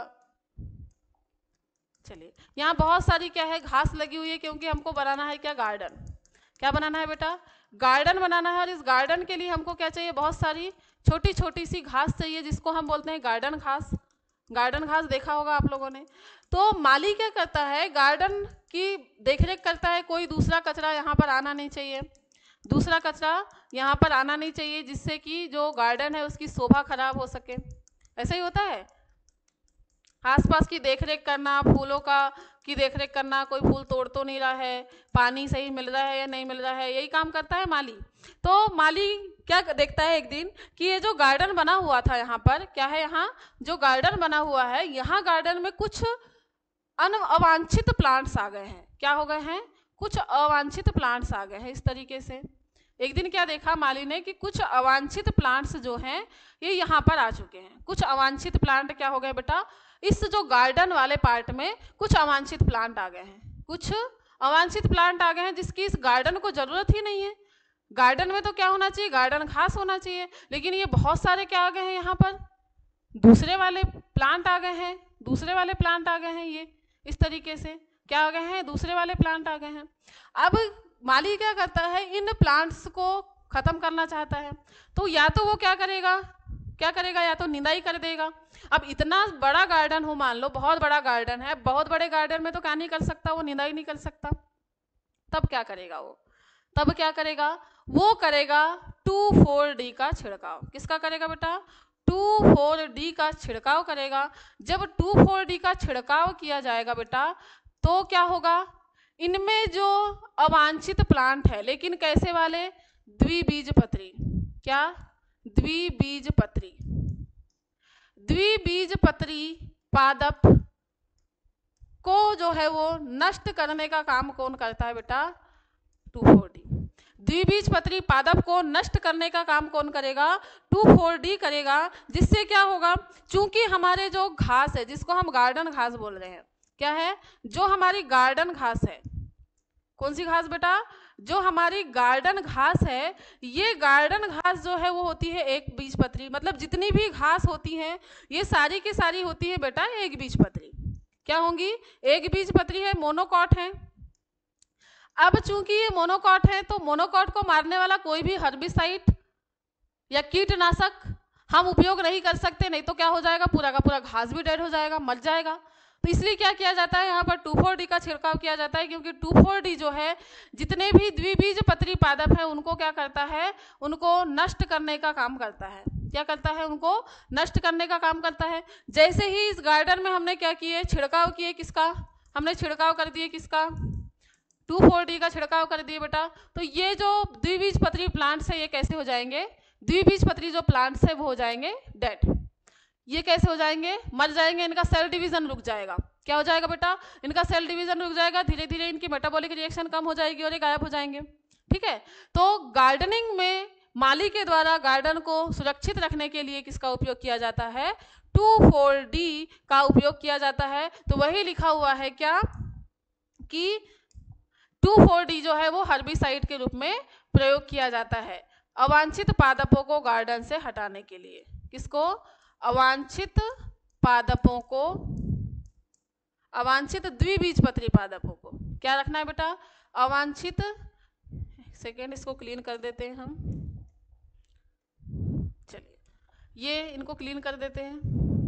चलिए यहाँ बहुत सारी क्या है घास लगी हुई है क्योंकि हमको बनाना है क्या गार्डन क्या बनाना है बेटा गार्डन बनाना है और इस गार्डन के लिए हमको क्या चाहिए बहुत सारी छोटी छोटी सी घास चाहिए जिसको हम बोलते हैं गार्डन घास गार्डन घास देखा होगा आप लोगों ने तो माली क्या करता है गार्डन की देखरेख करता है कोई दूसरा कचरा यहाँ पर आना नहीं चाहिए दूसरा कचरा यहाँ पर आना नहीं चाहिए जिससे कि जो गार्डन है उसकी शोभा खराब हो सके ऐसा ही होता है आसपास की देखरेख करना फूलों का की देखरेख करना कोई फूल तोड़ तो नहीं रहा है पानी सही मिल रहा है या नहीं मिल रहा है यही काम करता है माली तो माली क्या देखता है एक दिन कि ये जो गार्डन बना हुआ था यहाँ पर क्या है यहाँ जो गार्डन बना हुआ है यहाँ गार्डन में कुछ अन अवांछित प्लांट्स आ गए हैं क्या हो गए हैं कुछ अवांछित प्लांट्स आ गए हैं इस तरीके से एक दिन क्या देखा माली ने कि कुछ अवांछित प्लांट्स जो हैं ये यहाँ पर आ चुके हैं कुछ अवांछित प्लांट क्या हो गए बेटा इस जो गार्डन वाले पार्ट में कुछ अवांछित प्लांट आ गए हैं कुछ अवांछित प्लांट आ गए हैं जिसकी इस गार्डन को ज़रूरत ही नहीं है गार्डन में तो क्या होना चाहिए गार्डन घास होना चाहिए लेकिन ये बहुत सारे क्या आ गए हैं यहाँ पर दूसरे वाले प्लांट आ गए हैं दूसरे वाले प्लांट आ गए हैं ये इस तरीके से क्या आ गए हैं दूसरे वाले प्लांट आ गए हैं अब माली क्या करता है इन प्लांट्स को ख़त्म करना चाहता है तो या तो वो क्या करेगा क्या करेगा या तो निंदाई कर देगा अब इतना बड़ा गार्डन हो मान लो बहुत बड़ा गार्डन है बहुत बड़े गार्डन में तो क्या नहीं कर सकता वो निंदाई नहीं कर सकता तब क्या करेगा वो तब क्या करेगा वो करेगा टू फोर डी का छिड़काव किसका करेगा बेटा टू फोर डी का छिड़काव करेगा जब टू फोर डी का छिड़काव किया जाएगा बेटा तो क्या होगा इनमें जो अवांछित प्लांट है लेकिन कैसे वाले द्विबीज पत्री क्या द्विबीज पत्री द्विबीज पत्री पादप को जो है वो नष्ट करने का काम कौन करता है बेटा टू फोर द्विबीजपत्री पादप को नष्ट करने का काम कौन करेगा टू फोर डी करेगा जिससे क्या होगा चूंकि हमारे जो घास है जिसको हम गार्डन घास बोल रहे हैं क्या है जो हमारी गार्डन घास है कौन सी घास बेटा जो हमारी गार्डन घास है ये गार्डन घास जो है वो होती है एक बीज पत्री मतलब जितनी भी घास होती है ये सारी की सारी होती है बेटा एक बीज पत्री क्या होंगी एक बीज पत्री है मोनोकॉट है अब चूंकि ये मोनोकॉट है तो मोनोकॉट को मारने वाला कोई भी हर्बिसाइट या कीटनाशक हम उपयोग नहीं कर सकते नहीं तो क्या हो जाएगा पूरा का पूरा घास भी डेड हो जाएगा मर जाएगा तो इसलिए क्या किया जाता है यहाँ पर टू फोर डी का छिड़काव किया जाता है क्योंकि टू फोर डी जो है जितने भी द्विबीज पत्री पादप हैं उनको क्या करता है उनको नष्ट करने का काम करता है क्या करता है उनको नष्ट करने का काम करता है जैसे ही इस गार्डन में हमने क्या किए छिड़काव किए किसका हमने छिड़काव कर दिए किसका टू फोर डी का छिड़काव कर दिए बेटा तो ये जो द्विबीज पत्री प्लांट्स है ये कैसे हो जाएंगे द्विबीज पत्री जो प्लांट्स है वो हो जाएंगे डेड ये कैसे हो जाएंगे मर जाएंगे इनका सेल डिवीजन रुक जाएगा क्या हो जाएगा बेटा इनका सेल डिवीजन रुक जाएगा धीरे धीरे इनकी मेटाबॉलिक रिएक्शन कम हो जाएगी और ये गायब हो जाएंगे ठीक है तो गार्डनिंग में माली के द्वारा गार्डन को सुरक्षित रखने के लिए किसका उपयोग किया जाता है टू फोर डी का उपयोग किया जाता है तो वही लिखा हुआ है क्या कि टू फोर डी जो है वो हर्बिसाइड के रूप में प्रयोग किया जाता है अवांछित पादपों को गार्डन से हटाने के लिए किसको अवांछित पादपों को अवांछित द्विबीजपत्री पादपों को क्या रखना है बेटा अवांछित सेकेंड इसको क्लीन कर देते हैं हम चलिए ये इनको क्लीन कर देते हैं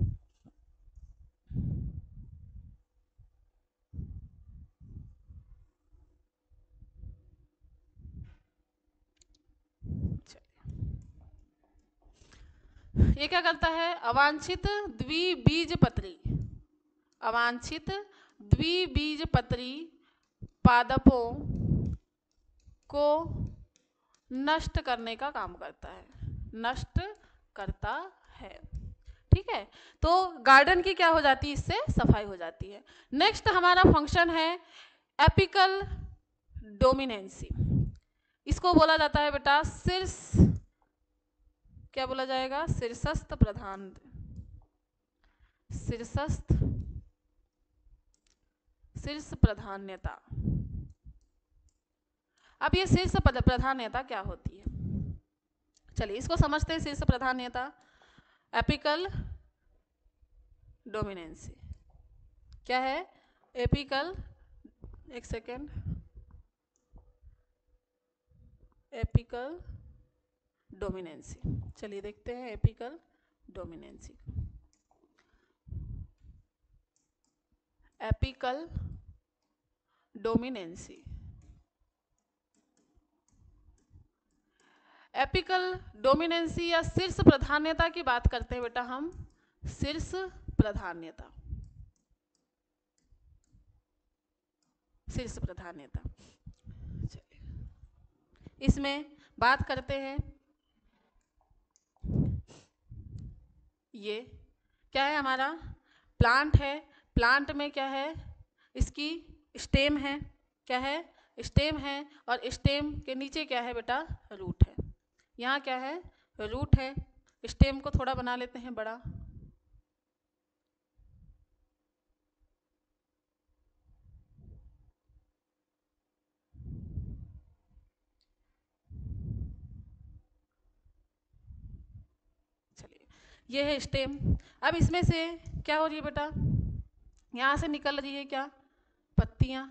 ये क्या करता है अवांछित द्विबीज पत्री अवांछित द्विबीज पत्री पादपों को नष्ट करने का काम करता है नष्ट करता है ठीक है तो गार्डन की क्या हो जाती है इससे सफाई हो जाती है नेक्स्ट हमारा फंक्शन है एपिकल डोमिनेंसी इसको बोला जाता है बेटा सिर्स क्या बोला जाएगा शीर्षस्थ प्रधान शीर्षस्थ शीर्ष प्रधान्यता अब ये शीर्ष प्रधान्यता क्या होती है चलिए इसको समझते हैं शीर्ष प्रधान्यता एपिकल डोमिनेंसी क्या है एपिकल एक सेकेंड एपिकल डोमिनेंसी चलिए देखते हैं apical dominance apical dominance apical dominance या शीर्ष प्राधान्यता की बात करते हैं बेटा हम शीर्ष प्राधान्यता शीर्ष प्राधान्यता इसमें बात करते हैं ये क्या है हमारा प्लांट है प्लांट में क्या है इसकी स्टेम है क्या है स्टेम है और स्टेम के नीचे क्या है बेटा रूट है यहाँ क्या है रूट है स्टेम को थोड़ा बना लेते हैं बड़ा ये है स्टेम अब इसमें से क्या हो रही है बेटा यहाँ से निकल रही है क्या पत्तियाँ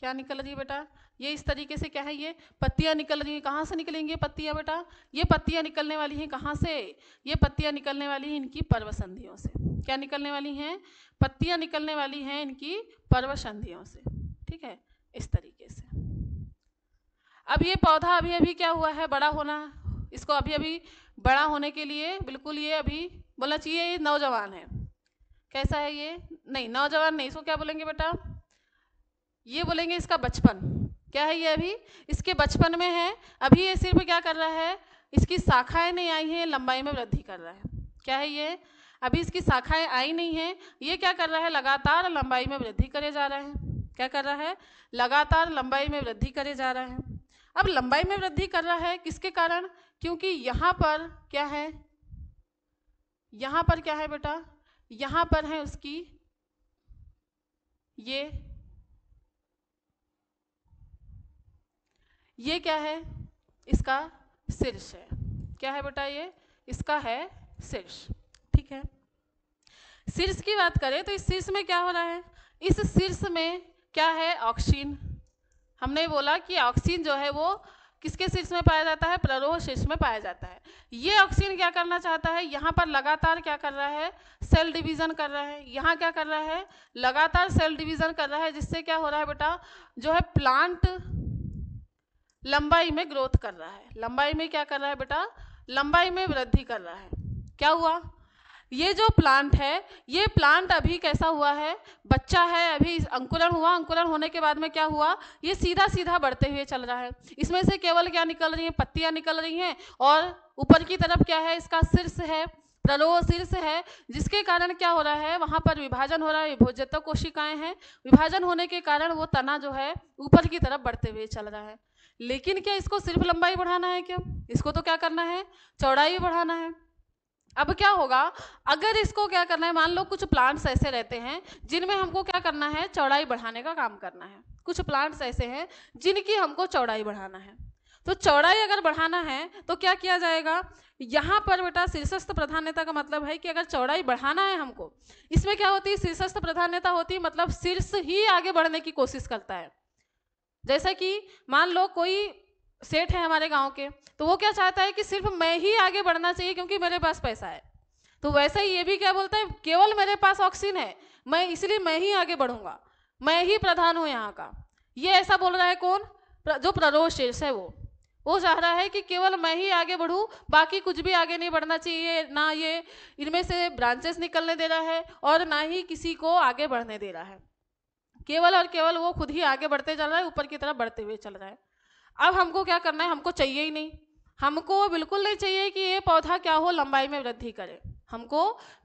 क्या निकल रही है बेटा ये इस तरीके से क्या है ये पत्तियाँ निकल रही हैं कहाँ से निकलेंगे पत्तियाँ बेटा ये पत्तियाँ निकलने वाली हैं कहाँ से ये पत्तियाँ निकलने वाली हैं इनकी पर्वसंधियों से क्या निकलने वाली हैं पत्तियाँ निकलने वाली हैं इनकी पर्वसंधियों से ठीक है इस तरीके से अब ये पौधा अभी अभी क्या हुआ है बड़ा होना इसको अभी अभी बड़ा होने के लिए बिल्कुल ये अभी बोलना चाहिए ये नौजवान है कैसा है ये नहीं नौजवान नहीं इसको क्या बोलेंगे बेटा ये बोलेंगे इसका बचपन क्या है ये अभी इसके बचपन में है अभी ये सिर्फ क्या कर रहा है इसकी शाखाएं नहीं आई हैं लंबाई में वृद्धि कर रहा है क्या है ये अभी इसकी शाखाएं आई नहीं हैं ये क्या कर रहा है लगातार लंबाई में वृद्धि करे जा रहा है क्या कर रहा है लगातार लंबाई में वृद्धि करे जा रहा है अब लंबाई में वृद्धि कर रहा है किसके कारण क्योंकि यहाँ पर क्या है यहाँ पर क्या है बेटा यहाँ पर है उसकी ये ये क्या है इसका शीर्ष है क्या है बेटा ये इसका है शीर्ष ठीक है शीर्ष की बात करें तो इस शीर्ष में क्या हो रहा है इस शीर्ष में क्या है ऑक्सीन हमने बोला कि ऑक्सीन जो है वो किसके शीर्ष में पाया जाता है प्ररोह शीर्ष में पाया जाता है ये ऑक्सीजन क्या करना चाहता है यहाँ पर लगातार क्या कर रहा है सेल डिवीजन कर रहा है यहाँ क्या कर रहा है लगातार सेल डिवीजन कर रहा है जिससे क्या हो रहा है बेटा जो है प्लांट लंबाई में ग्रोथ कर रहा है लंबाई में क्या कर रहा है बेटा लंबाई में वृद्धि कर रहा है क्या हुआ ये जो प्लांट है ये प्लांट अभी कैसा हुआ है बच्चा है अभी अंकुलन हुआ अंकुलन होने के बाद में क्या हुआ ये सीधा सीधा बढ़ते हुए चल रहा है इसमें से केवल क्या निकल रही है पत्तियां निकल रही हैं और ऊपर की तरफ क्या है इसका शीर्ष है प्रलोह शीर्ष है जिसके कारण क्या हो रहा है वहाँ पर विभाजन हो रहा है विभोजित कोशिकाएं हैं विभाजन होने के कारण वो तना जो है ऊपर की तरफ बढ़ते हुए चल रहा है लेकिन क्या इसको सिर्फ लंबाई बढ़ाना है क्या इसको तो क्या करना है चौड़ाई बढ़ाना है अब क्या होगा अगर इसको क्या करना है मान लो कुछ प्लांट्स ऐसे रहते हैं जिनमें हमको क्या करना है चौड़ाई बढ़ाने का काम करना है कुछ प्लांट्स ऐसे हैं जिनकी हमको चौड़ाई बढ़ाना है तो चौड़ाई अगर बढ़ाना है तो क्या किया जाएगा यहाँ पर बेटा शीर्षस्थ प्रधान्यता का मतलब है कि अगर चौड़ाई बढ़ाना है हमको इसमें क्या होती है शीर्षस्थ प्रधान्यता होती है मतलब शीर्ष ही आगे बढ़ने की कोशिश करता है जैसा कि मान लो कोई सेठ है हमारे गांव के तो वो क्या चाहता है कि सिर्फ मैं ही आगे बढ़ना चाहिए क्योंकि मेरे पास पैसा है तो वैसे ही ये भी क्या बोलता है केवल मेरे पास ऑक्सीजन है मैं इसलिए मैं ही आगे बढ़ूंगा मैं ही प्रधान हूँ यहाँ का ये ऐसा बोल रहा है कौन जो प्ररोह शेष है वो वो चाह रहा है कि केवल मैं ही आगे बढ़ूँ बाकी कुछ भी आगे नहीं बढ़ना चाहिए ना ये इनमें से ब्रांचेस निकलने दे रहा है और ना ही किसी को आगे बढ़ने दे रहा है केवल और केवल वो खुद ही आगे बढ़ते चल रहा है ऊपर की तरफ बढ़ते हुए चल रहा है अब हमको क्या करना है हमको चाहिए ही नहीं हमको बिल्कुल नहीं चाहिए कि ये पौधा क्या हो लंबाई में वृद्धि करे हमको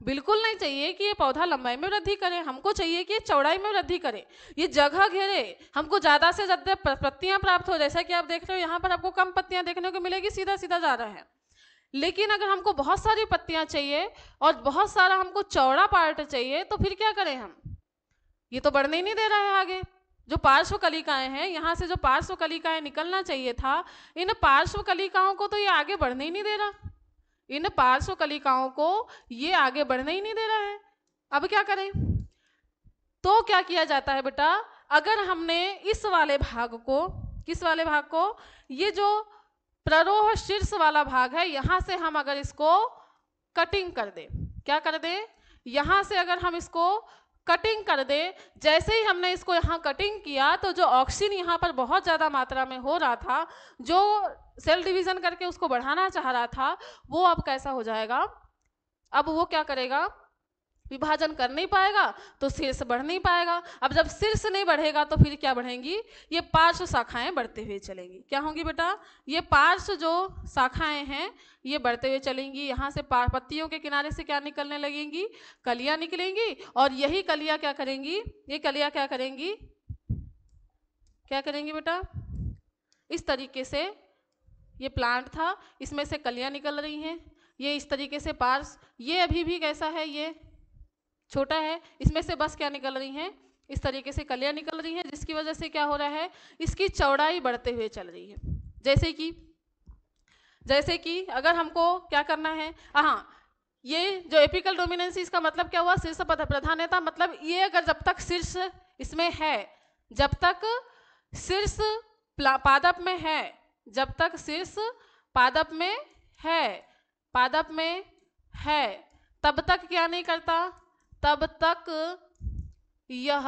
बिल्कुल नहीं चाहिए कि ये पौधा लंबाई में वृद्धि करे हमको चाहिए कि ये चौड़ाई में वृद्धि करे ये जगह घेरे हमको ज़्यादा से ज़्यादा पत्तियां प्राप्त हो जैसा कि आप देख रहे हो यहाँ पर आपको कम पत्तियां देखने को मिलेगी सीधा सीधा जा रहा है लेकिन अगर हमको बहुत सारी पत्तियां चाहिए और बहुत सारा हमको चौड़ा पार्ट चाहिए तो फिर क्या करें हम ये तो बढ़ने ही नहीं दे रहा है आगे जो पार्श्व कलिकाएं हैं यहाँ से जो पार्श्व कलिकाएं निकलना चाहिए था इन पार्श्व कलिकाओं को तो ये आगे बढ़ने ही नहीं दे रहा इन पार्श्व कलिकाओं को ये आगे बढ़ने ही नहीं दे रहा है अब क्या करें तो क्या किया जाता है बेटा अगर हमने इस वाले भाग को किस वाले भाग को ये जो प्ररोह शीर्ष वाला भाग है यहां से हम अगर इसको कटिंग कर दे क्या कर दे यहां से अगर हम इसको कटिंग कर दे जैसे ही हमने इसको यहाँ कटिंग किया तो जो ऑक्सीजन यहाँ पर बहुत ज़्यादा मात्रा में हो रहा था जो सेल डिवीज़न करके उसको बढ़ाना चाह रहा था वो अब कैसा हो जाएगा अब वो क्या करेगा विभाजन कर नहीं पाएगा तो शीर्ष बढ़ नहीं पाएगा अब जब शीर्ष नहीं बढ़ेगा तो फिर क्या बढ़ेंगी ये पार्श्व शाखाएं बढ़ते हुए चलेंगी क्या होंगी बेटा ये पार्श्व जो शाखाएं हैं ये बढ़ते हुए चलेंगी यहाँ से पत्तियों के किनारे से क्या निकलने लगेंगी कलियां निकलेंगी और यही कलिया क्या करेंगी ये कलिया क्या करेंगी क्या करेंगी बेटा इस तरीके से ये प्लांट था इसमें से कलियां निकल रही हैं ये इस तरीके से पार्स ये अभी भी कैसा है ये छोटा है इसमें से बस क्या निकल रही हैं इस तरीके से कलियाँ निकल रही हैं जिसकी वजह से क्या हो रहा है इसकी चौड़ाई बढ़ते हुए चल रही है जैसे कि जैसे कि अगर हमको क्या करना है हाँ ये जो एपिकल डोमिनेंसी इसका मतलब क्या हुआ शीर्ष प्रधानता मतलब ये अगर जब तक शीर्ष इसमें है जब तक शीर्ष पादप में है जब तक शीर्ष पादप में है पादप में है तब तक क्या नहीं करता तब तक यह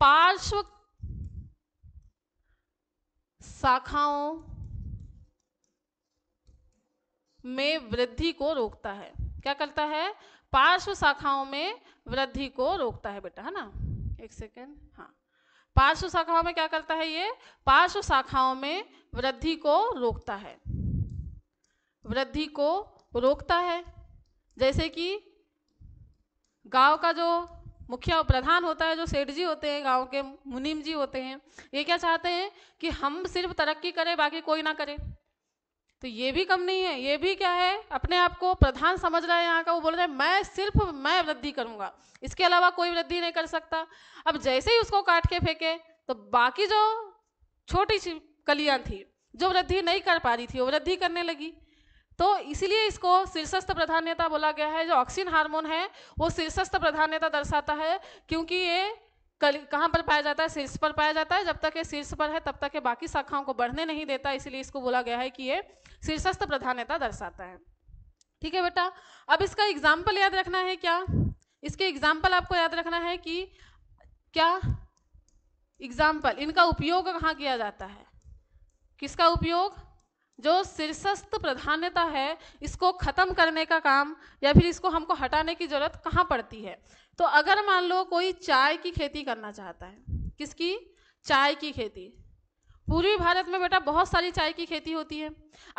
पार्श्व शाखाओं में वृद्धि को रोकता है क्या करता है पार्श्व शाखाओं में वृद्धि को रोकता है बेटा है ना एक सेकेंड हाँ पार्श्व शाखाओं में क्या करता है ये पार्श्व शाखाओं में वृद्धि को रोकता है वृद्धि को रोकता है जैसे कि गांव का जो मुखिया प्रधान होता है जो सेठ जी होते हैं गांव के मुनीम जी होते हैं ये क्या चाहते हैं कि हम सिर्फ तरक्की करें बाकी कोई ना करे तो ये भी कम नहीं है ये भी क्या है अपने आप को प्रधान समझ रहा है यहाँ का वो बोल रहे हैं मैं सिर्फ मैं वृद्धि करूँगा इसके अलावा कोई वृद्धि नहीं कर सकता अब जैसे ही उसको काट के फेंके तो बाकी जो छोटी सी कलियाँ थी जो वृद्धि नहीं कर पा रही थी वो वृद्धि करने लगी तो इसीलिए इसको शीर्षस्थ प्राधान्यता बोला गया है जो ऑक्सीन हार्मोन है वो शीर्षस्थ प्रधान्यता दर्शाता है क्योंकि ये कहाँ पर पाया जाता है शीर्ष पर पाया जाता है जब तक ये शीर्ष पर है तब तक ये बाकी शाखाओं को बढ़ने नहीं देता इसलिए इसको बोला गया है कि ये शीर्षस्थ प्रधान्यता दर्शाता है ठीक है बेटा अब इसका एग्जाम्पल याद रखना है क्या इसके एग्जाम्पल आपको याद रखना है कि क्या एग्जाम्पल इनका उपयोग कहाँ किया जाता है किसका उपयोग जो शीर्षस्थ प्रधानता है इसको ख़त्म करने का काम या फिर इसको हमको हटाने की ज़रूरत कहाँ पड़ती है तो अगर मान लो कोई चाय की खेती करना चाहता है किसकी चाय की खेती पूर्वी भारत में बेटा बहुत सारी चाय की खेती होती है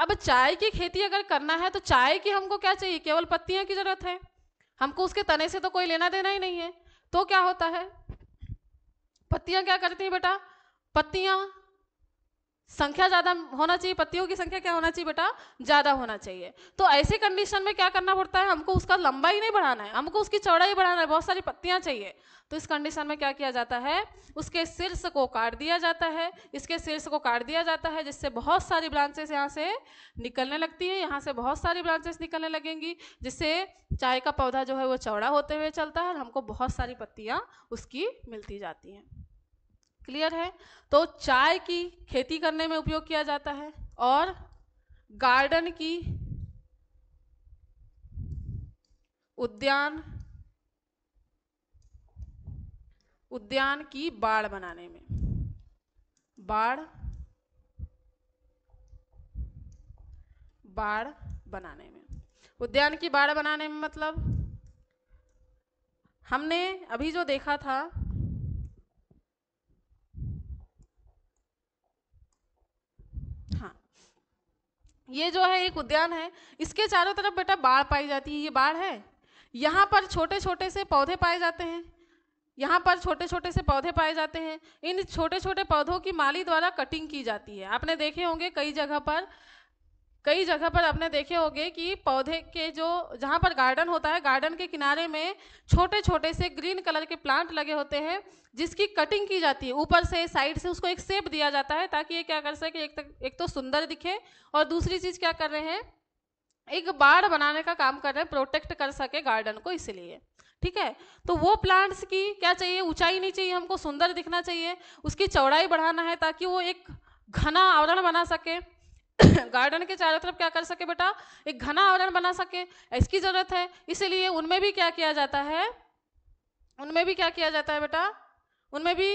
अब चाय की खेती अगर करना है तो चाय की हमको क्या चाहिए केवल पत्तियां की ज़रूरत है हमको उसके तने से तो कोई लेना देना ही नहीं है तो क्या होता है पत्तियां क्या करती हैं बेटा पत्तियां संख्या ज्यादा होना चाहिए पत्तियों की संख्या क्या होना चाहिए बेटा ज्यादा होना चाहिए तो ऐसे कंडीशन में क्या करना पड़ता है हमको उसका लंबाई नहीं बढ़ाना है हमको उसकी चौड़ाई बढ़ाना है बहुत सारी पत्तियां चाहिए तो इस कंडीशन में क्या किया जाता है उसके शीर्ष को काट दिया जाता है इसके शीर्ष को काट दिया जाता है जिससे बहुत सारी ब्रांचेस यहाँ से निकलने लगती है यहाँ से बहुत सारी ब्रांचेस निकलने लगेंगी जिससे चाय का पौधा जो है वो चौड़ा होते हुए चलता है और हमको बहुत सारी पत्तियाँ उसकी मिलती जाती हैं क्लियर है तो चाय की खेती करने में उपयोग किया जाता है और गार्डन की उद्यान उद्यान की बाढ़ बनाने में बाढ़ बाढ़ बनाने में उद्यान की बाढ़ बनाने में मतलब हमने अभी जो देखा था ये जो है एक उद्यान है इसके चारों तरफ बेटा बाढ़ पाई जाती है ये बाढ़ है यहाँ पर छोटे छोटे से पौधे पाए जाते हैं यहाँ पर छोटे छोटे से पौधे पाए जाते हैं इन छोटे छोटे पौधों की माली द्वारा कटिंग की जाती है आपने देखे होंगे कई जगह पर कई जगह पर आपने देखे होंगे कि पौधे के जो जहाँ पर गार्डन होता है गार्डन के किनारे में छोटे छोटे से ग्रीन कलर के प्लांट लगे होते हैं जिसकी कटिंग की जाती है ऊपर से साइड से उसको एक सेप दिया जाता है ताकि ये क्या कर सके एक, एक तो सुंदर दिखे और दूसरी चीज़ क्या कर रहे हैं एक बाड़ बनाने का काम कर रहे हैं प्रोटेक्ट कर सके गार्डन को इसलिए ठीक है तो वो प्लांट्स की क्या चाहिए ऊंचाई नहीं चाहिए हमको सुंदर दिखना चाहिए उसकी चौड़ाई बढ़ाना है ताकि वो एक घना आवरण बना सके गार्डन के चारों तरफ क्या कर सके बेटा एक घना आवरण बना सके इसकी जरूरत है इसीलिए उनमें भी क्या किया जाता है उनमें भी क्या किया जाता है बेटा उनमें भी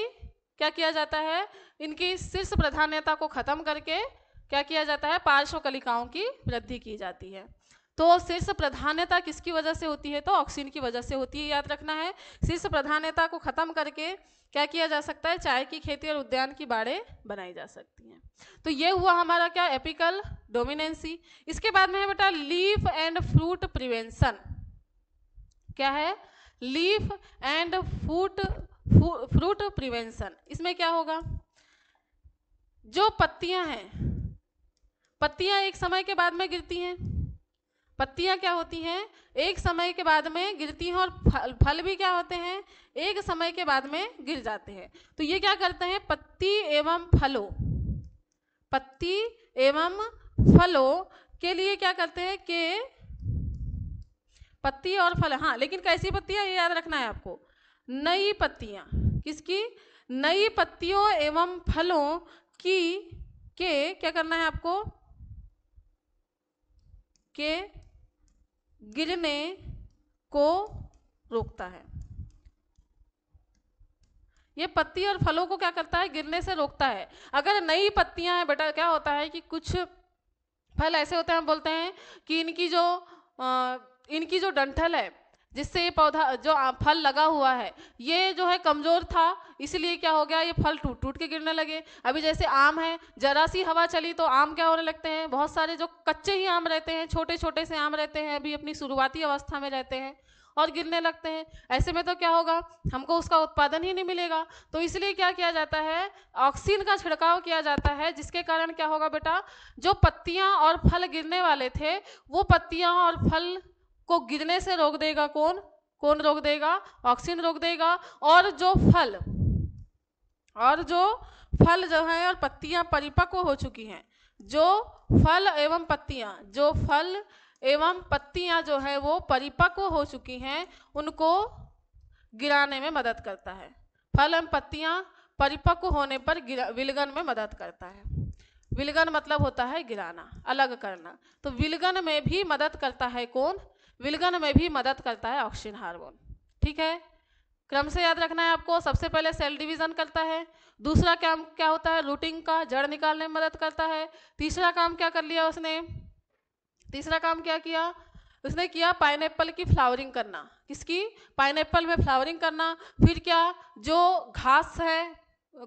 क्या किया जाता है इनकी शीर्ष प्राधान्यता को खत्म करके क्या किया जाता है पार्श्व कलिकाओं की वृद्धि की जाती है तो शीर्ष प्रधानता किसकी वजह से होती है तो ऑक्सीजन की वजह से होती है याद रखना है शीर्ष प्रधानता को खत्म करके क्या किया जा सकता है चाय की खेती और उद्यान की बाड़े बनाई जा सकती हैं तो ये हुआ हमारा क्या एपिकल डोमिनेंसी इसके बाद में है बेटा लीफ एंड फ्रूट प्रिवेंशन क्या है leaf and fruit fruit prevention इसमें क्या होगा जो पत्तियां हैं पत्तियां एक समय के बाद में गिरती हैं पत्तियां क्या होती हैं एक समय के बाद में गिरती हैं और फल फल भी क्या होते हैं एक समय के बाद में गिर जाते हैं तो ये क्या करते हैं पत्ती एवं फलों पत्ती एवं फलों के लिए क्या करते हैं कि पत्ती और फल हाँ लेकिन कैसी पत्तियां ये याद रखना है आपको नई पत्तियां किसकी नई पत्तियों एवं फलों की के क्या करना है आपको के गिरने को रोकता है ये पत्ती और फलों को क्या करता है गिरने से रोकता है अगर नई पत्तियां हैं बेटा क्या होता है कि कुछ फल ऐसे होते हैं हम बोलते हैं कि इनकी जो आ, इनकी जो डंठल है जिससे ये पौधा जो फल लगा हुआ है ये जो है कमज़ोर था इसलिए क्या हो गया ये फल टूट टूट के गिरने लगे अभी जैसे आम है जरा सी हवा चली तो आम क्या होने लगते हैं बहुत सारे जो कच्चे ही आम रहते हैं छोटे छोटे से आम रहते हैं अभी अपनी शुरुआती अवस्था में रहते हैं और गिरने लगते हैं ऐसे में तो क्या होगा हमको उसका उत्पादन ही नहीं मिलेगा तो इसलिए क्या किया जाता है ऑक्सीजन का छिड़काव किया जाता है जिसके कारण क्या होगा बेटा जो पत्तियां और फल गिरने वाले थे वो पत्तियां और फल को गिरने से रोक देगा कौन कौन रोक देगा ऑक्सीजन रोक देगा और जो फल और जो फल जो है और पत्तियां परिपक्व हो चुकी हैं जो फल एवं पत्तियां जो फल एवं पत्तियां जो है वो परिपक्व हो चुकी हैं उनको गिराने में मदद करता है फल एवं पत्तियां परिपक्व होने पर विलगन में मदद करता है विलगन मतलब होता है गिराना अलग करना तो विलगन में भी मदद करता है कौन विलगन में भी मदद करता है ऑक्सीजन हार्मोन ठीक है क्रम से याद रखना है आपको सबसे पहले सेल डिवीजन करता है दूसरा काम क्या होता है रूटिंग का जड़ निकालने में मदद करता है तीसरा काम क्या कर लिया उसने तीसरा काम क्या किया उसने किया पाइन की फ्लावरिंग करना किसकी पाइन में फ्लावरिंग करना फिर क्या जो घास है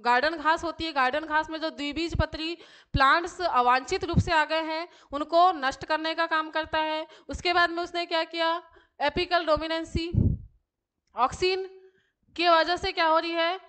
गार्डन घास होती है गार्डन घास में जो द्विबीज पत्री प्लांट्स अवांछित रूप से आ गए हैं उनको नष्ट करने का काम करता है उसके बाद में उसने क्या किया एपिकल डोमिनेंसी ऑक्सीन की वजह से क्या हो रही है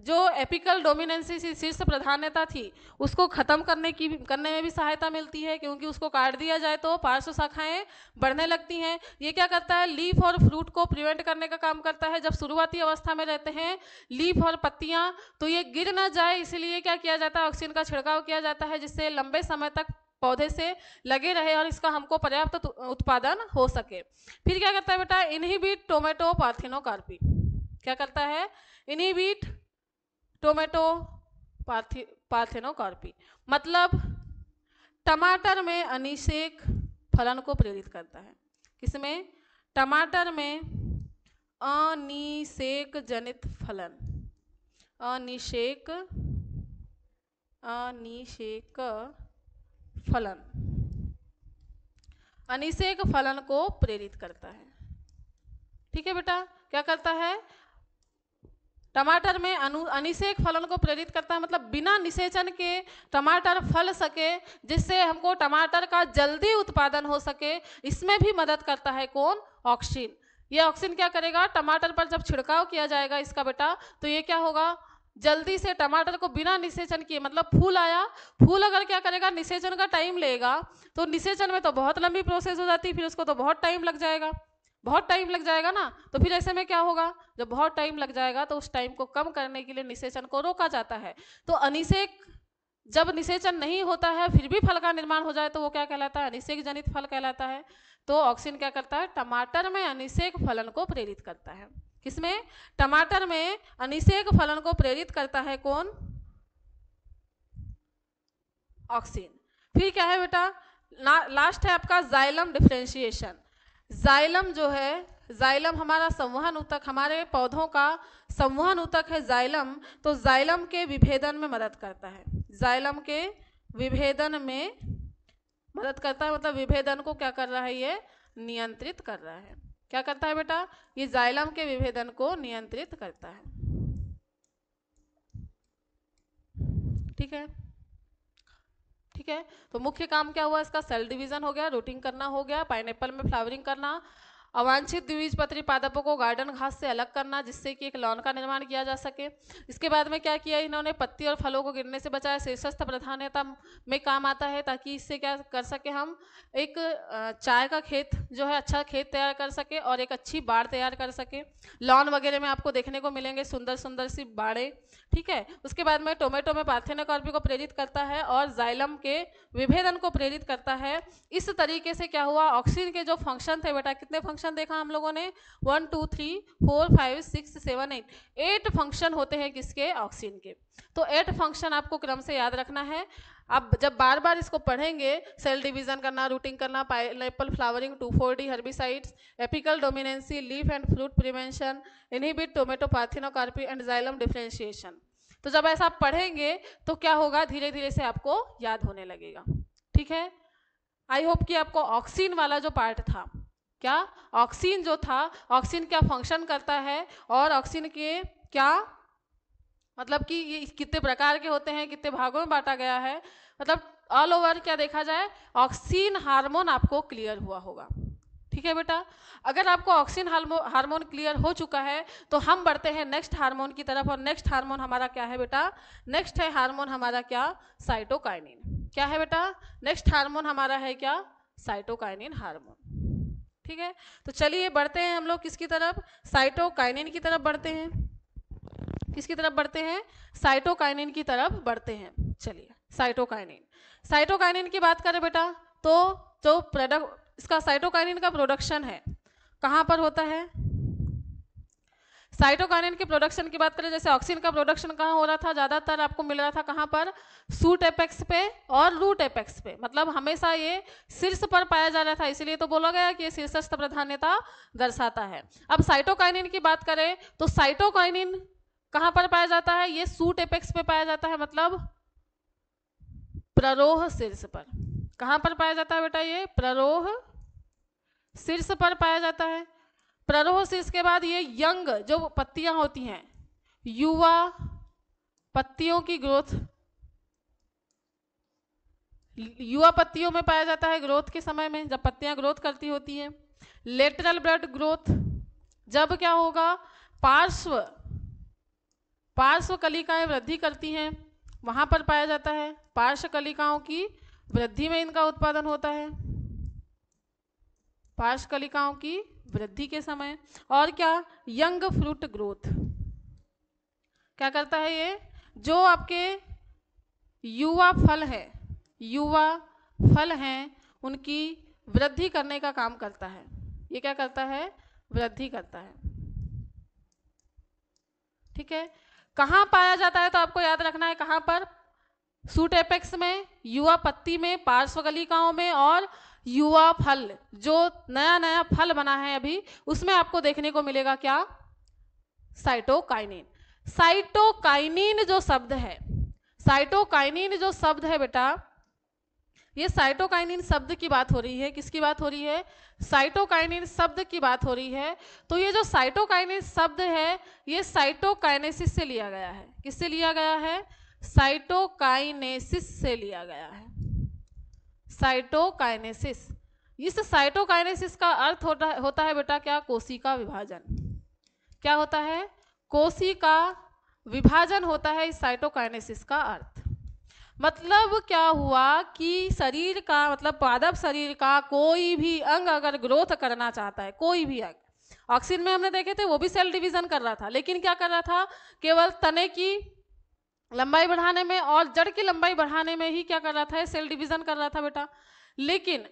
जो एपिकल डोमिनेंसी शीर्ष प्रधानता थी उसको खत्म करने की करने में भी सहायता मिलती है क्योंकि उसको काट दिया जाए तो पार्श्व शाखाएं बढ़ने लगती हैं ये क्या करता है लीफ और फ्रूट को प्रिवेंट करने का काम करता है जब शुरुआती अवस्था में रहते हैं लीफ और पत्तियां तो ये गिर ना जाए इसलिए क्या किया जाता है ऑक्सीजन का छिड़काव किया जाता है जिससे लंबे समय तक पौधे से लगे रहे और इसका हमको पर्याप्त उत्पादन हो सके फिर क्या करता है बेटा इनहिबिट टोमेटो पार्थिनोकार्पी क्या करता है इनहिबिट टोमेटो पार्थेनोकॉर्पी मतलब टमाटर में अनिषेक फलन को प्रेरित करता है किसमें टमाटर में अनिषेक जनित फलन अनिषेक अनिषेक फलन अनिषेक फलन को प्रेरित करता है ठीक है बेटा क्या करता है टमाटर में अनु अनिषेक फलन को प्रेरित करता है मतलब बिना निषेचन के टमाटर फल सके जिससे हमको टमाटर का जल्दी उत्पादन हो सके इसमें भी मदद करता है कौन ऑक्सीन ये ऑक्सीन क्या करेगा टमाटर पर जब छिड़काव किया जाएगा इसका बेटा तो ये क्या होगा जल्दी से टमाटर को बिना निषेचन किए मतलब फूल आया फूल अगर क्या करेगा निषेचन का टाइम लेगा तो निषेचन में तो बहुत लंबी प्रोसेस हो जाती है फिर उसको तो बहुत टाइम लग जाएगा बहुत टाइम लग जाएगा ना तो फिर ऐसे में क्या होगा जब बहुत टाइम लग जाएगा तो उस टाइम को कम करने के लिए निषेचन को रोका जाता है तो अनिषेक जब निषेचन नहीं होता है फिर भी फल का निर्माण हो जाए तो वो क्या कहलाता है अनिषेक जनित फल कहलाता है तो ऑक्सीजन क्या करता है टमाटर में अनिषेक फलन को प्रेरित करता है किसमें टमाटर में अनिषेक फलन को प्रेरित करता है कौन ऑक्सीन फिर क्या है बेटा लास्ट है आपका जाइलम डिफ्रेंशिएशन जाइलम जो है जाइलम हमारा संवहन ऊतक हमारे पौधों का संवहन ऊतक है जाइलम तो जाइलम के विभेदन में मदद करता है जाइलम के विभेदन में मदद करता है मतलब विभेदन को क्या कर रहा है ये नियंत्रित कर रहा है क्या करता है बेटा ये जाइलम के विभेदन को नियंत्रित करता है ठीक है ठीक है तो मुख्य काम क्या हुआ इसका सेल डिवीजन हो गया रूटिंग करना हो गया पाइनएप्पल में फ्लावरिंग करना अवांछित पत्री पादपों को गार्डन घास से अलग करना जिससे कि एक लॉन का निर्माण किया जा सके इसके बाद में क्या किया इन्होंने पत्ती और फलों को गिरने से बचाया शीर्षस्थ प्रधानता में काम आता है ताकि इससे क्या कर सके हम एक चाय का खेत जो है अच्छा खेत तैयार कर सके और एक अच्छी बाढ़ तैयार कर सके लॉन वगैरह में आपको देखने को मिलेंगे सुंदर सुंदर सी बाड़े ठीक है उसके बाद में टोमेटो में पार्थेनोकॉर्पी को प्रेरित करता है और जाइलम के विभेदन को प्रेरित करता है इस तरीके से क्या हुआ ऑक्सीजन के जो फंक्शन थे बेटा कितने फंक्शन फंक्शन देखा हम लोगों ने one two three four five six seven eight eight function होते हैं किसके ऑक्सीजन के तो एट फंक्शन आपको क्रम से याद रखना है अब जब बार बार इसको पढ़ेंगे सेल डिवीजन करना रूटिंग करना pineapple flowering two four D herbicides apical dominance leaf and fruit prevention inhibit tomato parthenocarpy and xylem differentiation तो जब ऐसा आप पढ़ेंगे तो क्या होगा धीरे धीरे से आपको याद होने लगेगा ठीक है आई होप कि आपको ऑक्सीन वाला जो पार्ट था क्या ऑक्सीजन जो था ऑक्सीजन क्या फंक्शन करता है और ऑक्सीजन के क्या मतलब कि ये कितने प्रकार के होते हैं कितने भागों में बांटा गया है मतलब ऑल ओवर क्या देखा जाए ऑक्सीन हार्मोन आपको क्लियर हुआ होगा ठीक है बेटा अगर आपको ऑक्सीजन हार्मोन क्लियर हो चुका है तो हम बढ़ते हैं नेक्स्ट हार्मोन की तरफ और नेक्स्ट हार्मोन हमारा क्या है बेटा नेक्स्ट है हार्मोन हमारा क्या साइटोकाइनिन क्या है बेटा नेक्स्ट हार्मोन हमारा है क्या साइटोकाइनिन हार्मोन ठीक है तो चलिए बढ़ते हैं हम लोग किसकी तरफ साइटोकाइनिन की तरफ बढ़ते हैं किसकी तरफ बढ़ते हैं साइटोकाइनिन की तरफ बढ़ते हैं चलिए साइटोकाइनिन साइटोकाइनिन की बात करें बेटा तो जो प्रोडक्ट इसका साइटोकाइनिन का प्रोडक्शन है कहाँ पर होता है साइटोकाइनिन के प्रोडक्शन की बात करें जैसे ऑक्सीन का प्रोडक्शन कहाँ हो रहा था ज़्यादातर आपको मिल रहा था कहाँ पर सूट एपेक्स पे और रूट एपेक्स पे मतलब हमेशा ये शीर्ष पर पाया जा रहा था इसीलिए तो बोला गया कि ये शीर्षस्थ प्रधान्यता दर्शाता है अब साइटोकाइनिन की बात करें तो साइटोकाइनिन कहाँ पर पाया जाता है ये सूट एपेक्स पे पाया जाता है मतलब प्ररोह शीर्ष पर कहाँ पर पाया जाता है बेटा ये प्ररोह शीर्ष पर पाया जाता है प्ररोह से इसके बाद ये यंग जो पत्तियां होती हैं युवा पत्तियों की ग्रोथ युवा पत्तियों में पाया जाता है ग्रोथ के समय में जब पत्तियां ग्रोथ करती होती है लेटरल ब्लड ग्रोथ जब क्या होगा पार्श्व पार्श्व कलिकाएं वृद्धि करती हैं वहां पर पाया जाता है पार्श्व कलिकाओं की वृद्धि में इनका उत्पादन होता है पार्श्व कलिकाओं की वृद्धि के समय और क्या यंग फ्रूट ग्रोथ क्या करता है ये जो आपके युवा फल है युवा फल हैं उनकी वृद्धि करने का काम करता है ये क्या करता है वृद्धि करता है ठीक है कहाँ पाया जाता है तो आपको याद रखना है कहाँ पर सूट एपेक्स में युवा पत्ती में पार्श्वगलिकाओं में और युवा फल जो नया नया फल बना है अभी उसमें आपको देखने को मिलेगा क्या साइटोकाइनिन साइटोकाइनिन जो शब्द है साइटोकाइनिन जो शब्द है बेटा ये साइटोकाइनिन शब्द की बात हो रही है किसकी बात हो रही है साइटोकाइनिन शब्द की बात हो रही है तो ये जो साइटोकाइनिन शब्द है ये साइटोकाइनेसिस से लिया गया है किससे लिया गया है साइटोकाइनेसिस से लिया गया है साइटोकाइनेसिस इस साइटोकाइनेसिस का अर्थ होता होता है बेटा क्या कोशिका विभाजन क्या होता है कोशिका विभाजन होता है इस साइटोकाइनेसिस का अर्थ मतलब क्या हुआ कि शरीर का मतलब पादप शरीर का कोई भी अंग अगर ग्रोथ करना चाहता है कोई भी अंग ऑक्सीजन में हमने देखे थे वो भी सेल डिवीजन कर रहा था लेकिन क्या कर रहा था केवल तने की लंबाई बढ़ाने में और जड़ की लंबाई बढ़ाने में ही क्या कर रहा था सेल डिवीजन कर रहा था बेटा लेकिन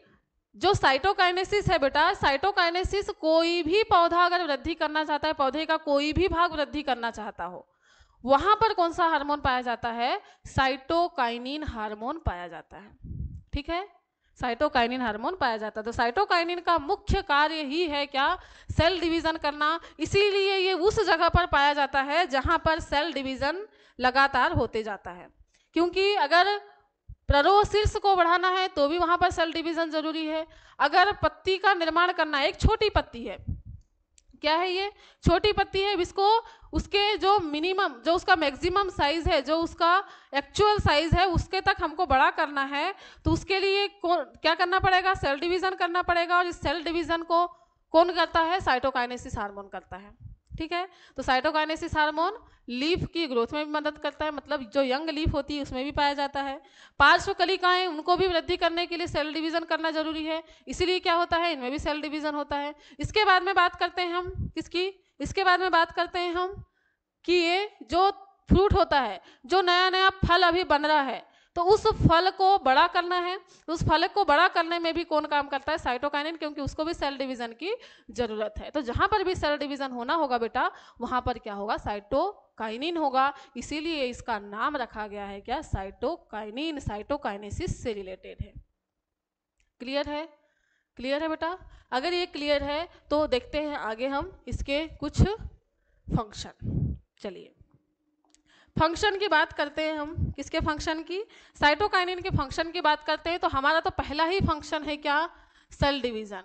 जो साइटोकाइनेसिस है बेटा साइटोकाइनेसिस कोई भी पौधा अगर वृद्धि करना चाहता है पौधे का कोई भी भाग वृद्धि करना चाहता हो वहां पर कौन सा हार्मोन पाया जाता है साइटोकाइनिन हार्मोन पाया जाता है ठीक है साइटोकाइनिन हार्मोन पाया जाता है तो साइटोकाइनिन का मुख्य कार्य ही है क्या सेल डिवीजन करना इसीलिए ये उस जगह पर पाया जाता है जहां पर सेल डिवीजन लगातार होते जाता है क्योंकि अगर प्ररोह शीर्ष को बढ़ाना है तो भी वहां पर सेल डिवीजन जरूरी है अगर पत्ती का निर्माण करना एक छोटी पत्ती है क्या है ये छोटी पत्ती है इसको उसके जो मिनिमम जो उसका मैक्सिमम साइज है जो उसका एक्चुअल साइज है उसके तक हमको बड़ा करना है तो उसके लिए क्या करना पड़ेगा सेल डिवीजन करना पड़ेगा और इस सेल डिवीजन को कौन करता है साइटोकाइनेसिस हार्मोन करता है ठीक है तो साइटोकाइनेसिस हार्मोन लीफ की ग्रोथ में भी मदद करता है मतलब जो यंग लीफ होती है उसमें भी पाया जाता है पार्श्व कलिकाएं उनको भी वृद्धि करने के लिए सेल डिवीजन करना जरूरी है इसीलिए क्या होता है इनमें भी सेल डिवीजन होता है इसके बाद में बात करते हैं हम किसकी इसके बाद में बात करते हैं हम कि ये जो फ्रूट होता है जो नया नया फल अभी बन रहा है तो उस फल को बड़ा करना है उस फल को बड़ा करने में भी कौन काम करता है साइटोकाइनिन क्योंकि उसको भी सेल डिवीजन की जरूरत है तो जहां पर भी सेल डिवीजन होना होगा बेटा वहां पर क्या होगा साइटोकाइनिन होगा इसीलिए इसका नाम रखा गया है क्या साइटोकाइनिन साइटोकाइनेसिस से रिलेटेड है क्लियर है क्लियर है बेटा अगर ये क्लियर है तो देखते हैं आगे हम इसके कुछ फंक्शन चलिए फंक्शन की बात करते हैं हम किसके फंक्शन की साइटोकाइनिन के फंक्शन की बात करते हैं तो हमारा तो पहला ही फंक्शन है क्या सेल डिवीजन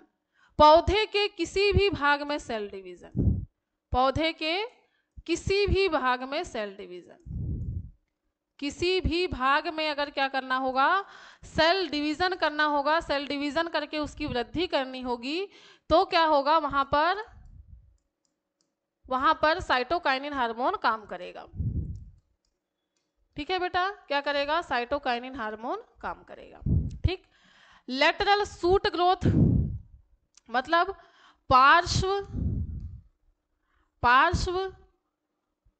पौधे के किसी भी भाग में सेल डिवीजन पौधे के किसी भी भाग में सेल डिवीजन किसी भी भाग में अगर क्या करना होगा सेल डिवीजन करना होगा सेल डिवीजन करके उसकी वृद्धि करनी होगी तो क्या होगा वहां पर वहां पर साइटोकाइनिन हार्मोन काम करेगा ठीक है बेटा क्या करेगा साइटोकाइनिन हार्मोन काम करेगा ठीक लेटरल सूट ग्रोथ मतलब पार्श्व पार्श्व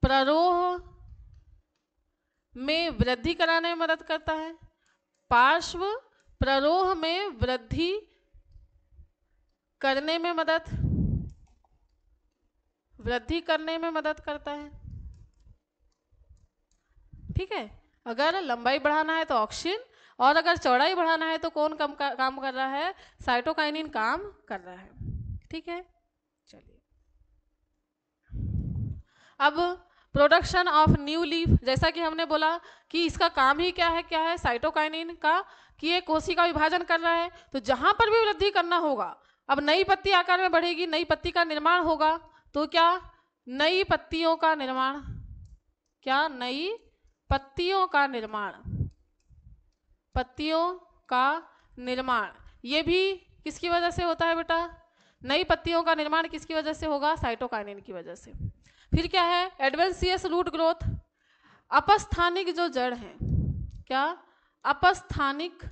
प्ररोह में वृद्धि कराने में मदद करता है पार्श्व प्ररोह में वृद्धि करने में मदद वृद्धि करने में मदद करता है ठीक है अगर लंबाई बढ़ाना है तो ऑक्सीजन और अगर चौड़ाई बढ़ाना है तो कौन कम का, काम कर रहा है साइटोकाइनिन काम कर रहा है ठीक है चलिए अब प्रोडक्शन ऑफ न्यू लीफ जैसा कि हमने बोला कि इसका काम ही क्या है क्या है साइटोकाइनिन का कि ये कोशिका विभाजन कर रहा है तो जहां पर भी वृद्धि करना होगा अब नई पत्ती आकार में बढ़ेगी नई पत्ती का निर्माण होगा तो क्या नई पत्तियों का निर्माण क्या नई पत्तियों का निर्माण पत्तियों का निर्माण ये भी किसकी वजह से होता है बेटा नई पत्तियों का निर्माण किसकी वजह से होगा साइटोकाइनिन की वजह से फिर क्या है एडवेंसियस रूट ग्रोथ अपस्थानिक जो जड़ है क्या अपस्थानिक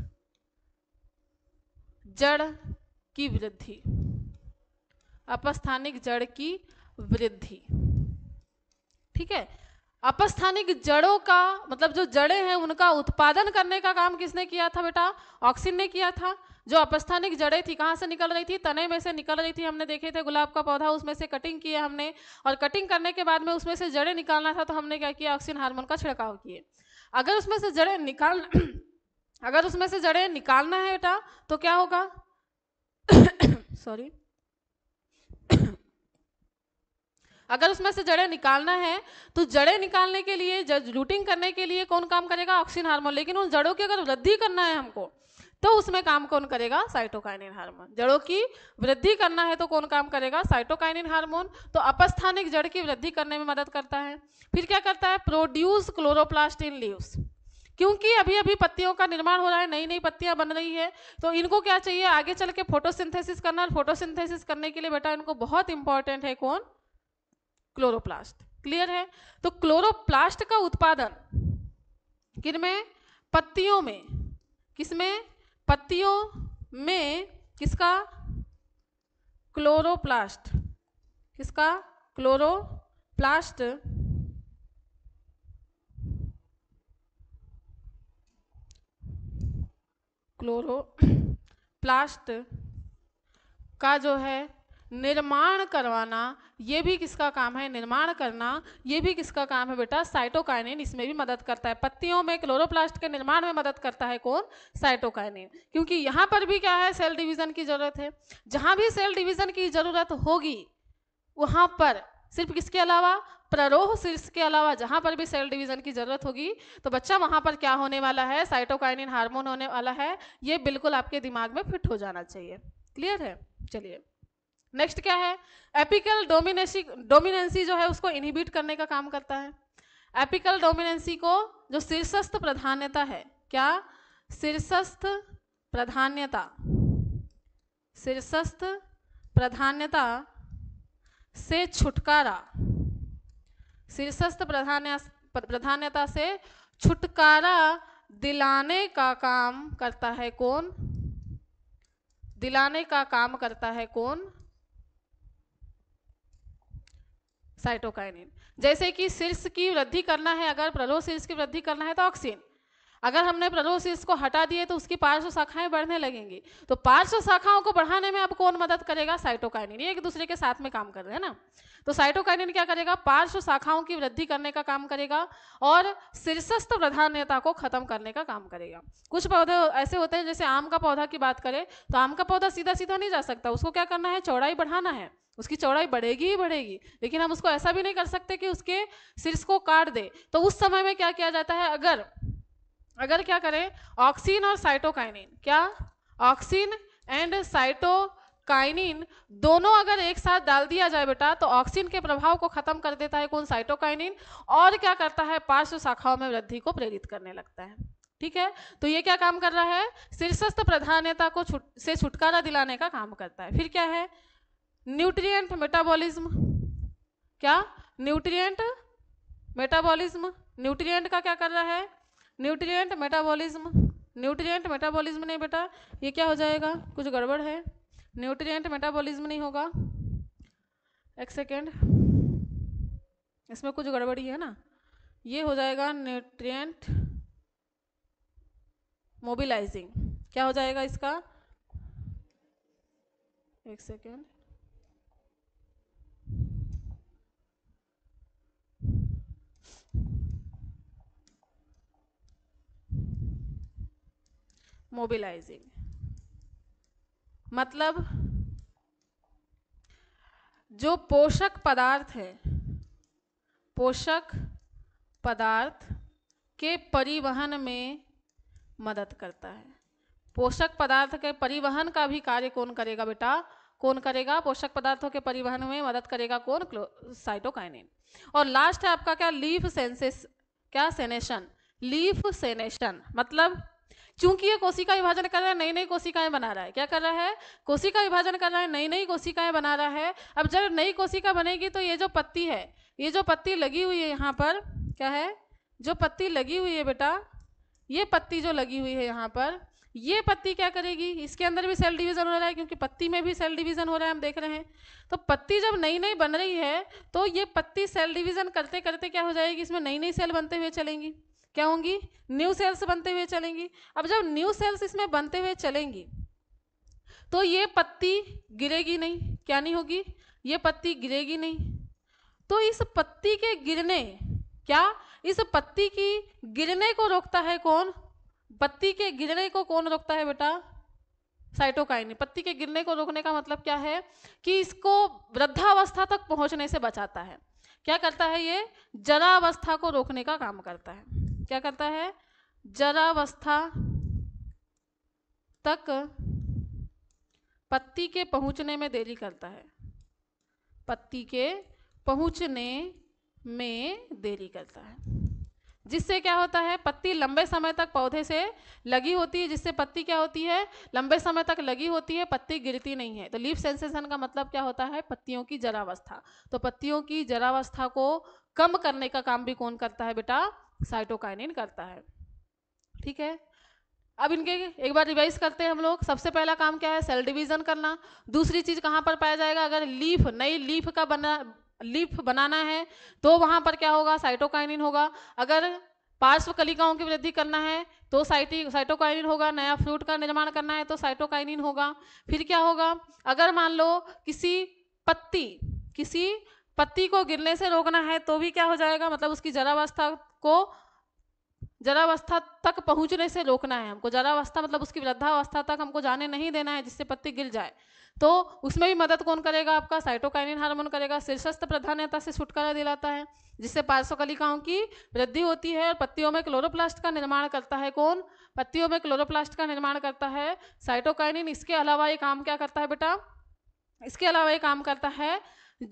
जड़ की वृद्धि अपस्थानिक जड़ की वृद्धि ठीक है अपस्थानिक जड़ों का मतलब जो जड़ें हैं उनका उत्पादन करने का काम किसने किया था बेटा ऑक्सीन ने किया था जो अपस्थानिक जड़े थी कहाँ से निकल रही थी तने में से निकल रही थी हमने देखे थे गुलाब का पौधा उसमें से कटिंग किए हमने और कटिंग करने के बाद में उसमें से जड़ें निकालना था तो हमने क्या किया ऑक्सीजन हार्मोन का छिड़काव किए अगर उसमें से जड़ें निकाल अगर उसमें से जड़ें निकालना है बेटा तो क्या होगा सॉरी अगर उसमें से जड़ें निकालना है तो जड़ें निकालने के लिए रूटिंग करने के लिए कौन काम करेगा ऑक्सीजन हार्मोन लेकिन उन जड़ों की अगर वृद्धि करना है हमको तो उसमें काम कौन करेगा साइटोकाइनिन हार्मोन जड़ों की वृद्धि करना है तो कौन काम करेगा साइटोकाइनिन हार्मोन तो अपस्थानिक जड़ की वृद्धि करने में मदद करता है फिर क्या करता है प्रोड्यूस क्लोरोप्लास्ट इन लीव्स क्योंकि अभी अभी पत्तियों का निर्माण हो रहा है नई नई पत्तियां बन रही है तो इनको क्या चाहिए आगे चल के फोटोसिंथेसिस करना और फोटोसिंथेसिस करने के लिए बेटा इनको बहुत इंपॉर्टेंट है कौन क्लोरोप्लास्ट क्लियर है तो क्लोरोप्लास्ट का उत्पादन किन में पत्तियों में किसमें पत्तियों में किसका क्लोरोप्लास्ट किसका क्लोरोप्लास्ट क्लोरोप्लास्ट का जो है निर्माण करवाना ये भी किसका काम है निर्माण करना ये भी किसका काम है बेटा साइटोकाइनिन इसमें भी मदद करता है पत्तियों में क्लोरोप्लास्ट के निर्माण में मदद करता है कौन साइटोकाइनिन क्योंकि यहाँ पर भी क्या है सेल डिवीजन की जरूरत है जहाँ भी सेल डिवीजन की जरूरत होगी वहाँ पर सिर्फ किसके अलावा प्ररोह शीर्ष के अलावा जहां पर भी सेल डिवीजन की जरूरत होगी तो बच्चा वहां पर क्या होने वाला है साइटोकाइनिन हार्मोन होने वाला है ये बिल्कुल आपके दिमाग में फिट हो जाना चाहिए क्लियर है चलिए नेक्स्ट क्या है एपिकल डोमिनेसी डोमिनेंसी जो है उसको इनहिबिट करने का काम करता है एपिकल डोमिनेंसी को जो शीर्षस्थ प्रधान्यता है क्या शीर्षस्थ प्रधान्यता शीर्षस्थ प्रधान्यता से छुटकारा शीर्षस्थ प्रधान्य प्रधान्यता से छुटकारा दिलाने का काम करता है कौन दिलाने का काम करता है कौन साइटोकाइनिन जैसे कि शीर्ष की वृद्धि करना है अगर प्रलोह शीर्ष की वृद्धि करना है तो ऑक्सीन अगर हमने प्रलोह शीर्ष को हटा दिए तो उसकी पार्श्व शाखाएं बढ़ने लगेंगी तो पार्श्व शाखाओं को बढ़ाने में अब कौन मदद करेगा साइटोकाइनिन ये एक दूसरे के साथ में काम कर रहे हैं ना तो साइटोकाइनिन क्या करेगा पार्श्व शाखाओं की वृद्धि करने का काम करेगा और शीर्षस्थ प्रधान्यता को खत्म करने का काम करेगा कुछ पौधे ऐसे होते हैं जैसे आम का पौधा की बात करें तो आम का पौधा सीधा सीधा नहीं जा सकता उसको क्या करना है चौड़ाई बढ़ाना है उसकी चौड़ाई बढ़ेगी ही बढ़ेगी लेकिन हम उसको ऐसा भी नहीं कर सकते कि उसके शीर्ष को काट दे तो उस समय में क्या किया जाता है अगर अगर क्या करें ऑक्सीन और साइटोकाइनिन क्या ऑक्सीन एंड साइटो काइनिन दोनों अगर एक साथ डाल दिया जाए बेटा तो ऑक्सीन के प्रभाव को खत्म कर देता है कौन साइटोकाइनिन और क्या करता है पार्श्व शाखाओं में वृद्धि को प्रेरित करने लगता है ठीक है तो ये क्या काम कर रहा है शीर्षस्थ प्रधानता को छुट, से छुटकारा दिलाने का काम करता है फिर क्या है न्यूट्रियट मेटाबोलिज्म क्या न्यूट्रियट मेटाबोलिज्म न्यूट्रियट का क्या कर रहा है न्यूट्रियट मेटाबोलिज्म न्यूट्रियट मेटाबोलिज्म नहीं बेटा ये क्या हो जाएगा कुछ गड़बड़ है न्यूट्रिएंट मेटाबॉलिज्म नहीं होगा एक सेकेंड इसमें कुछ गड़बड़ी है ना ये हो जाएगा न्यूट्रिएंट मोबिलाइजिंग क्या हो जाएगा इसका एक सेकेंड मोबिलाइजिंग मतलब जो पोषक पदार्थ है पोषक पदार्थ के परिवहन में मदद करता है पोषक पदार्थ के परिवहन का भी कार्य कौन करेगा बेटा कौन करेगा पोषक पदार्थों के परिवहन में मदद करेगा कौन साइटोकाइनिन और लास्ट है आपका क्या लीफ सेंसेस क्या सेनेशन लीफ सेनेशन मतलब चूंकि ये कोशिका विभाजन कर रहा है नई नई कोशिकाएं बना रहा है क्या कर रहा है कोशिका विभाजन कर रहा है नई नई कोशिकाएं बना रहा है अब जब नई कोशिका बनेगी तो ये जो पत्ती है ये जो पत्ती लगी हुई है यहाँ पर क्या है जो पत्ती लगी हुई है बेटा ये पत्ती जो लगी हुई है यहाँ पर ये पत्ती क्या करेगी इसके अंदर भी सेल डिवीजन हो रहा है क्योंकि पत्ती में भी सेल डिवीजन हो रहा है हम देख रहे हैं तो पत्ती जब नई नई बन रही है तो ये पत्ती सेल डिवीजन करते करते क्या हो जाएगी इसमें नई नई सेल बनते हुए चलेंगी क्या होंगी न्यू सेल्स बनते हुए चलेंगी अब जब न्यू सेल्स इसमें बनते हुए चलेंगी तो ये पत्ती गिरेगी नहीं क्या नहीं होगी ये पत्ती गिरेगी नहीं तो इस पत्ती के गिरने क्या इस पत्ती की गिरने को रोकता है कौन पत्ती के गिरने को कौन रोकता है बेटा साइटोकाइन पत्ती के गिरने को रोकने का मतलब क्या है कि इसको वृद्धावस्था तक पहुंचने से बचाता है क्या करता है ये जरावस्था को रोकने का काम करता है क्या करता है जरावस्था तक पत्ती के पहुंचने में देरी करता है पत्ती के पहुंचने में देरी करता है जिससे क्या होता है पत्ती लंबे समय तक पौधे से लगी होती है जिससे पत्ती क्या होती है लंबे समय तक लगी होती है पत्ती गिरती नहीं है तो लीफ सेंसेशन का मतलब क्या होता है पत्तियों की जरावस्था तो पत्तियों की जरावस्था को कम करने का काम भी कौन करता है बेटा साइटोकाइनिन करता है ठीक है अब इनके एक बार रिवाइज करते हैं हम लोग सबसे पहला काम क्या है सेल डिवीजन करना दूसरी चीज कहाँ पर पाया जाएगा अगर लीफ नई लीफ का बना लीफ बनाना है तो वहां पर क्या होगा साइटोकाइनिन होगा अगर पार्श्व कलिकाओं की वृद्धि करना है तो साइटी साइटोकाइनिन होगा नया फ्रूट का निर्माण करना है तो साइटोकाइनिन होगा फिर क्या होगा अगर मान लो किसी पत्ती किसी पत्ती को गिरने से रोकना है तो भी क्या हो जाएगा मतलब उसकी जरावस्था को जरावस्था तक पहुंचने से रोकना है हमको जरावस्था मतलब उसकी वृद्धावस्था तक हमको जाने नहीं देना है जिससे पत्ती गिर जाए तो उसमें भी मदद कौन करेगा आपका साइटोकाइनिन हार्मोन करेगा शीर्षस्थ प्रधानता से छुटकारा दिलाता है जिससे पार्श्वकलिकाओं की वृद्धि होती है और पत्तियों में क्लोरोप्लास्ट का निर्माण करता है कौन पत्तियों में क्लोरोप्लास्ट का निर्माण करता है साइटोकाइनिन इसके अलावा ये काम क्या करता है बेटा इसके अलावा ये काम करता है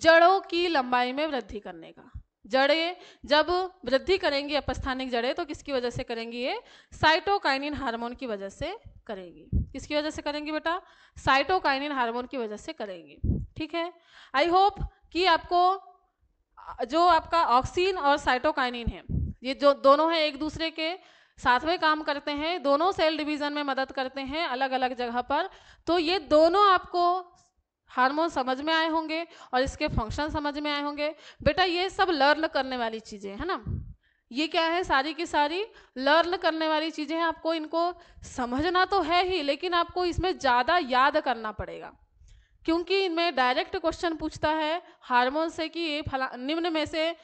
जड़ों की लंबाई में वृद्धि करने का जड़े जब वृद्धि करेंगी अपस्थानिक जड़े तो किसकी वजह से करेंगी ये साइटोकाइनिन हार्मोन की वजह से करेंगी किसकी वजह से करेंगी बेटा साइटोकाइनिन हार्मोन की वजह से करेंगी ठीक है आई होप कि आपको जो आपका ऑक्सीन और साइटोकाइनिन है ये जो दोनों हैं एक दूसरे के साथ में काम करते हैं दोनों सेल डिवीजन में मदद करते हैं अलग अलग जगह पर तो ये दोनों आपको हार्मोन समझ में आए होंगे और इसके फंक्शन समझ में आए होंगे बेटा ये सब लर्न करने वाली चीज़ें है ना ये क्या है सारी की सारी लर्न करने वाली चीज़ें हैं आपको इनको समझना तो है ही लेकिन आपको इसमें ज़्यादा याद करना पड़ेगा क्योंकि इनमें डायरेक्ट क्वेश्चन पूछता है हार्मोन से कि ये फला निम्न में से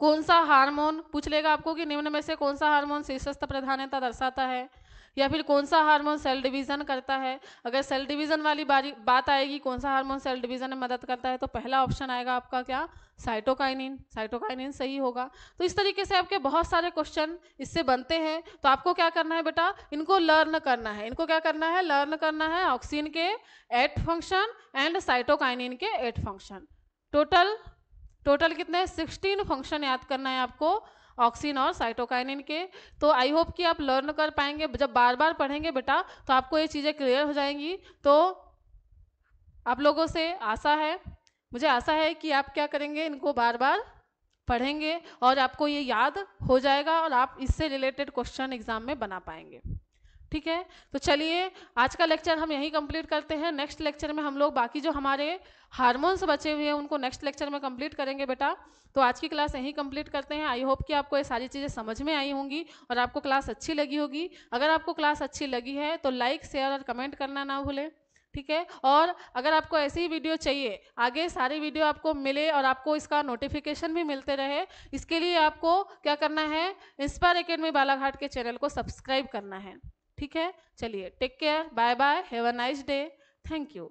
कौन सा हार्मोन पूछ लेगा आपको कि निम्न में से कौन सा हार्मोन शीर्षस्थ प्रधानता दर्शाता है या फिर कौन सा हार्मोन सेल डिवीज़न करता है अगर सेल डिवीज़न वाली बात आएगी कौन सा हार्मोन सेल डिवीज़न में मदद करता है तो पहला ऑप्शन आएगा आपका क्या साइटोकाइनिन साइटोकाइनिन सही होगा तो इस तरीके से आपके बहुत सारे क्वेश्चन इससे बनते हैं तो आपको क्या करना है बेटा इनको लर्न करना है इनको क्या करना है लर्न करना है ऑक्सीन के एट फंक्शन एंड साइटोकाइनिन के एट फंक्शन टोटल टोटल कितने सिक्सटीन फंक्शन याद करना है आपको ऑक्सीन और साइटोकाइनिन के तो आई होप कि आप लर्न कर पाएंगे जब बार बार पढ़ेंगे बेटा तो आपको ये चीज़ें क्लियर हो जाएंगी तो आप लोगों से आशा है मुझे आशा है कि आप क्या करेंगे इनको बार बार पढ़ेंगे और आपको ये याद हो जाएगा और आप इससे रिलेटेड क्वेश्चन एग्जाम में बना पाएंगे ठीक है तो चलिए आज का लेक्चर हम यहीं कंप्लीट करते हैं नेक्स्ट लेक्चर में हम लोग बाकी जो हमारे हार्मोन्स बचे हुए हैं उनको नेक्स्ट लेक्चर में कंप्लीट करेंगे बेटा तो आज की क्लास यहीं कंप्लीट करते हैं आई होप कि आपको ये सारी चीज़ें समझ में आई होंगी और आपको क्लास अच्छी लगी होगी अगर आपको क्लास अच्छी लगी है तो लाइक शेयर और कमेंट करना ना भूलें ठीक है और अगर आपको ऐसी ही वीडियो चाहिए आगे सारी वीडियो आपको मिले और आपको इसका नोटिफिकेशन भी मिलते रहे इसके लिए आपको क्या करना है इंस्पायर अकेडमी बालाघाट के चैनल को सब्सक्राइब करना है ठीक है चलिए take care bye bye have a nice day thank you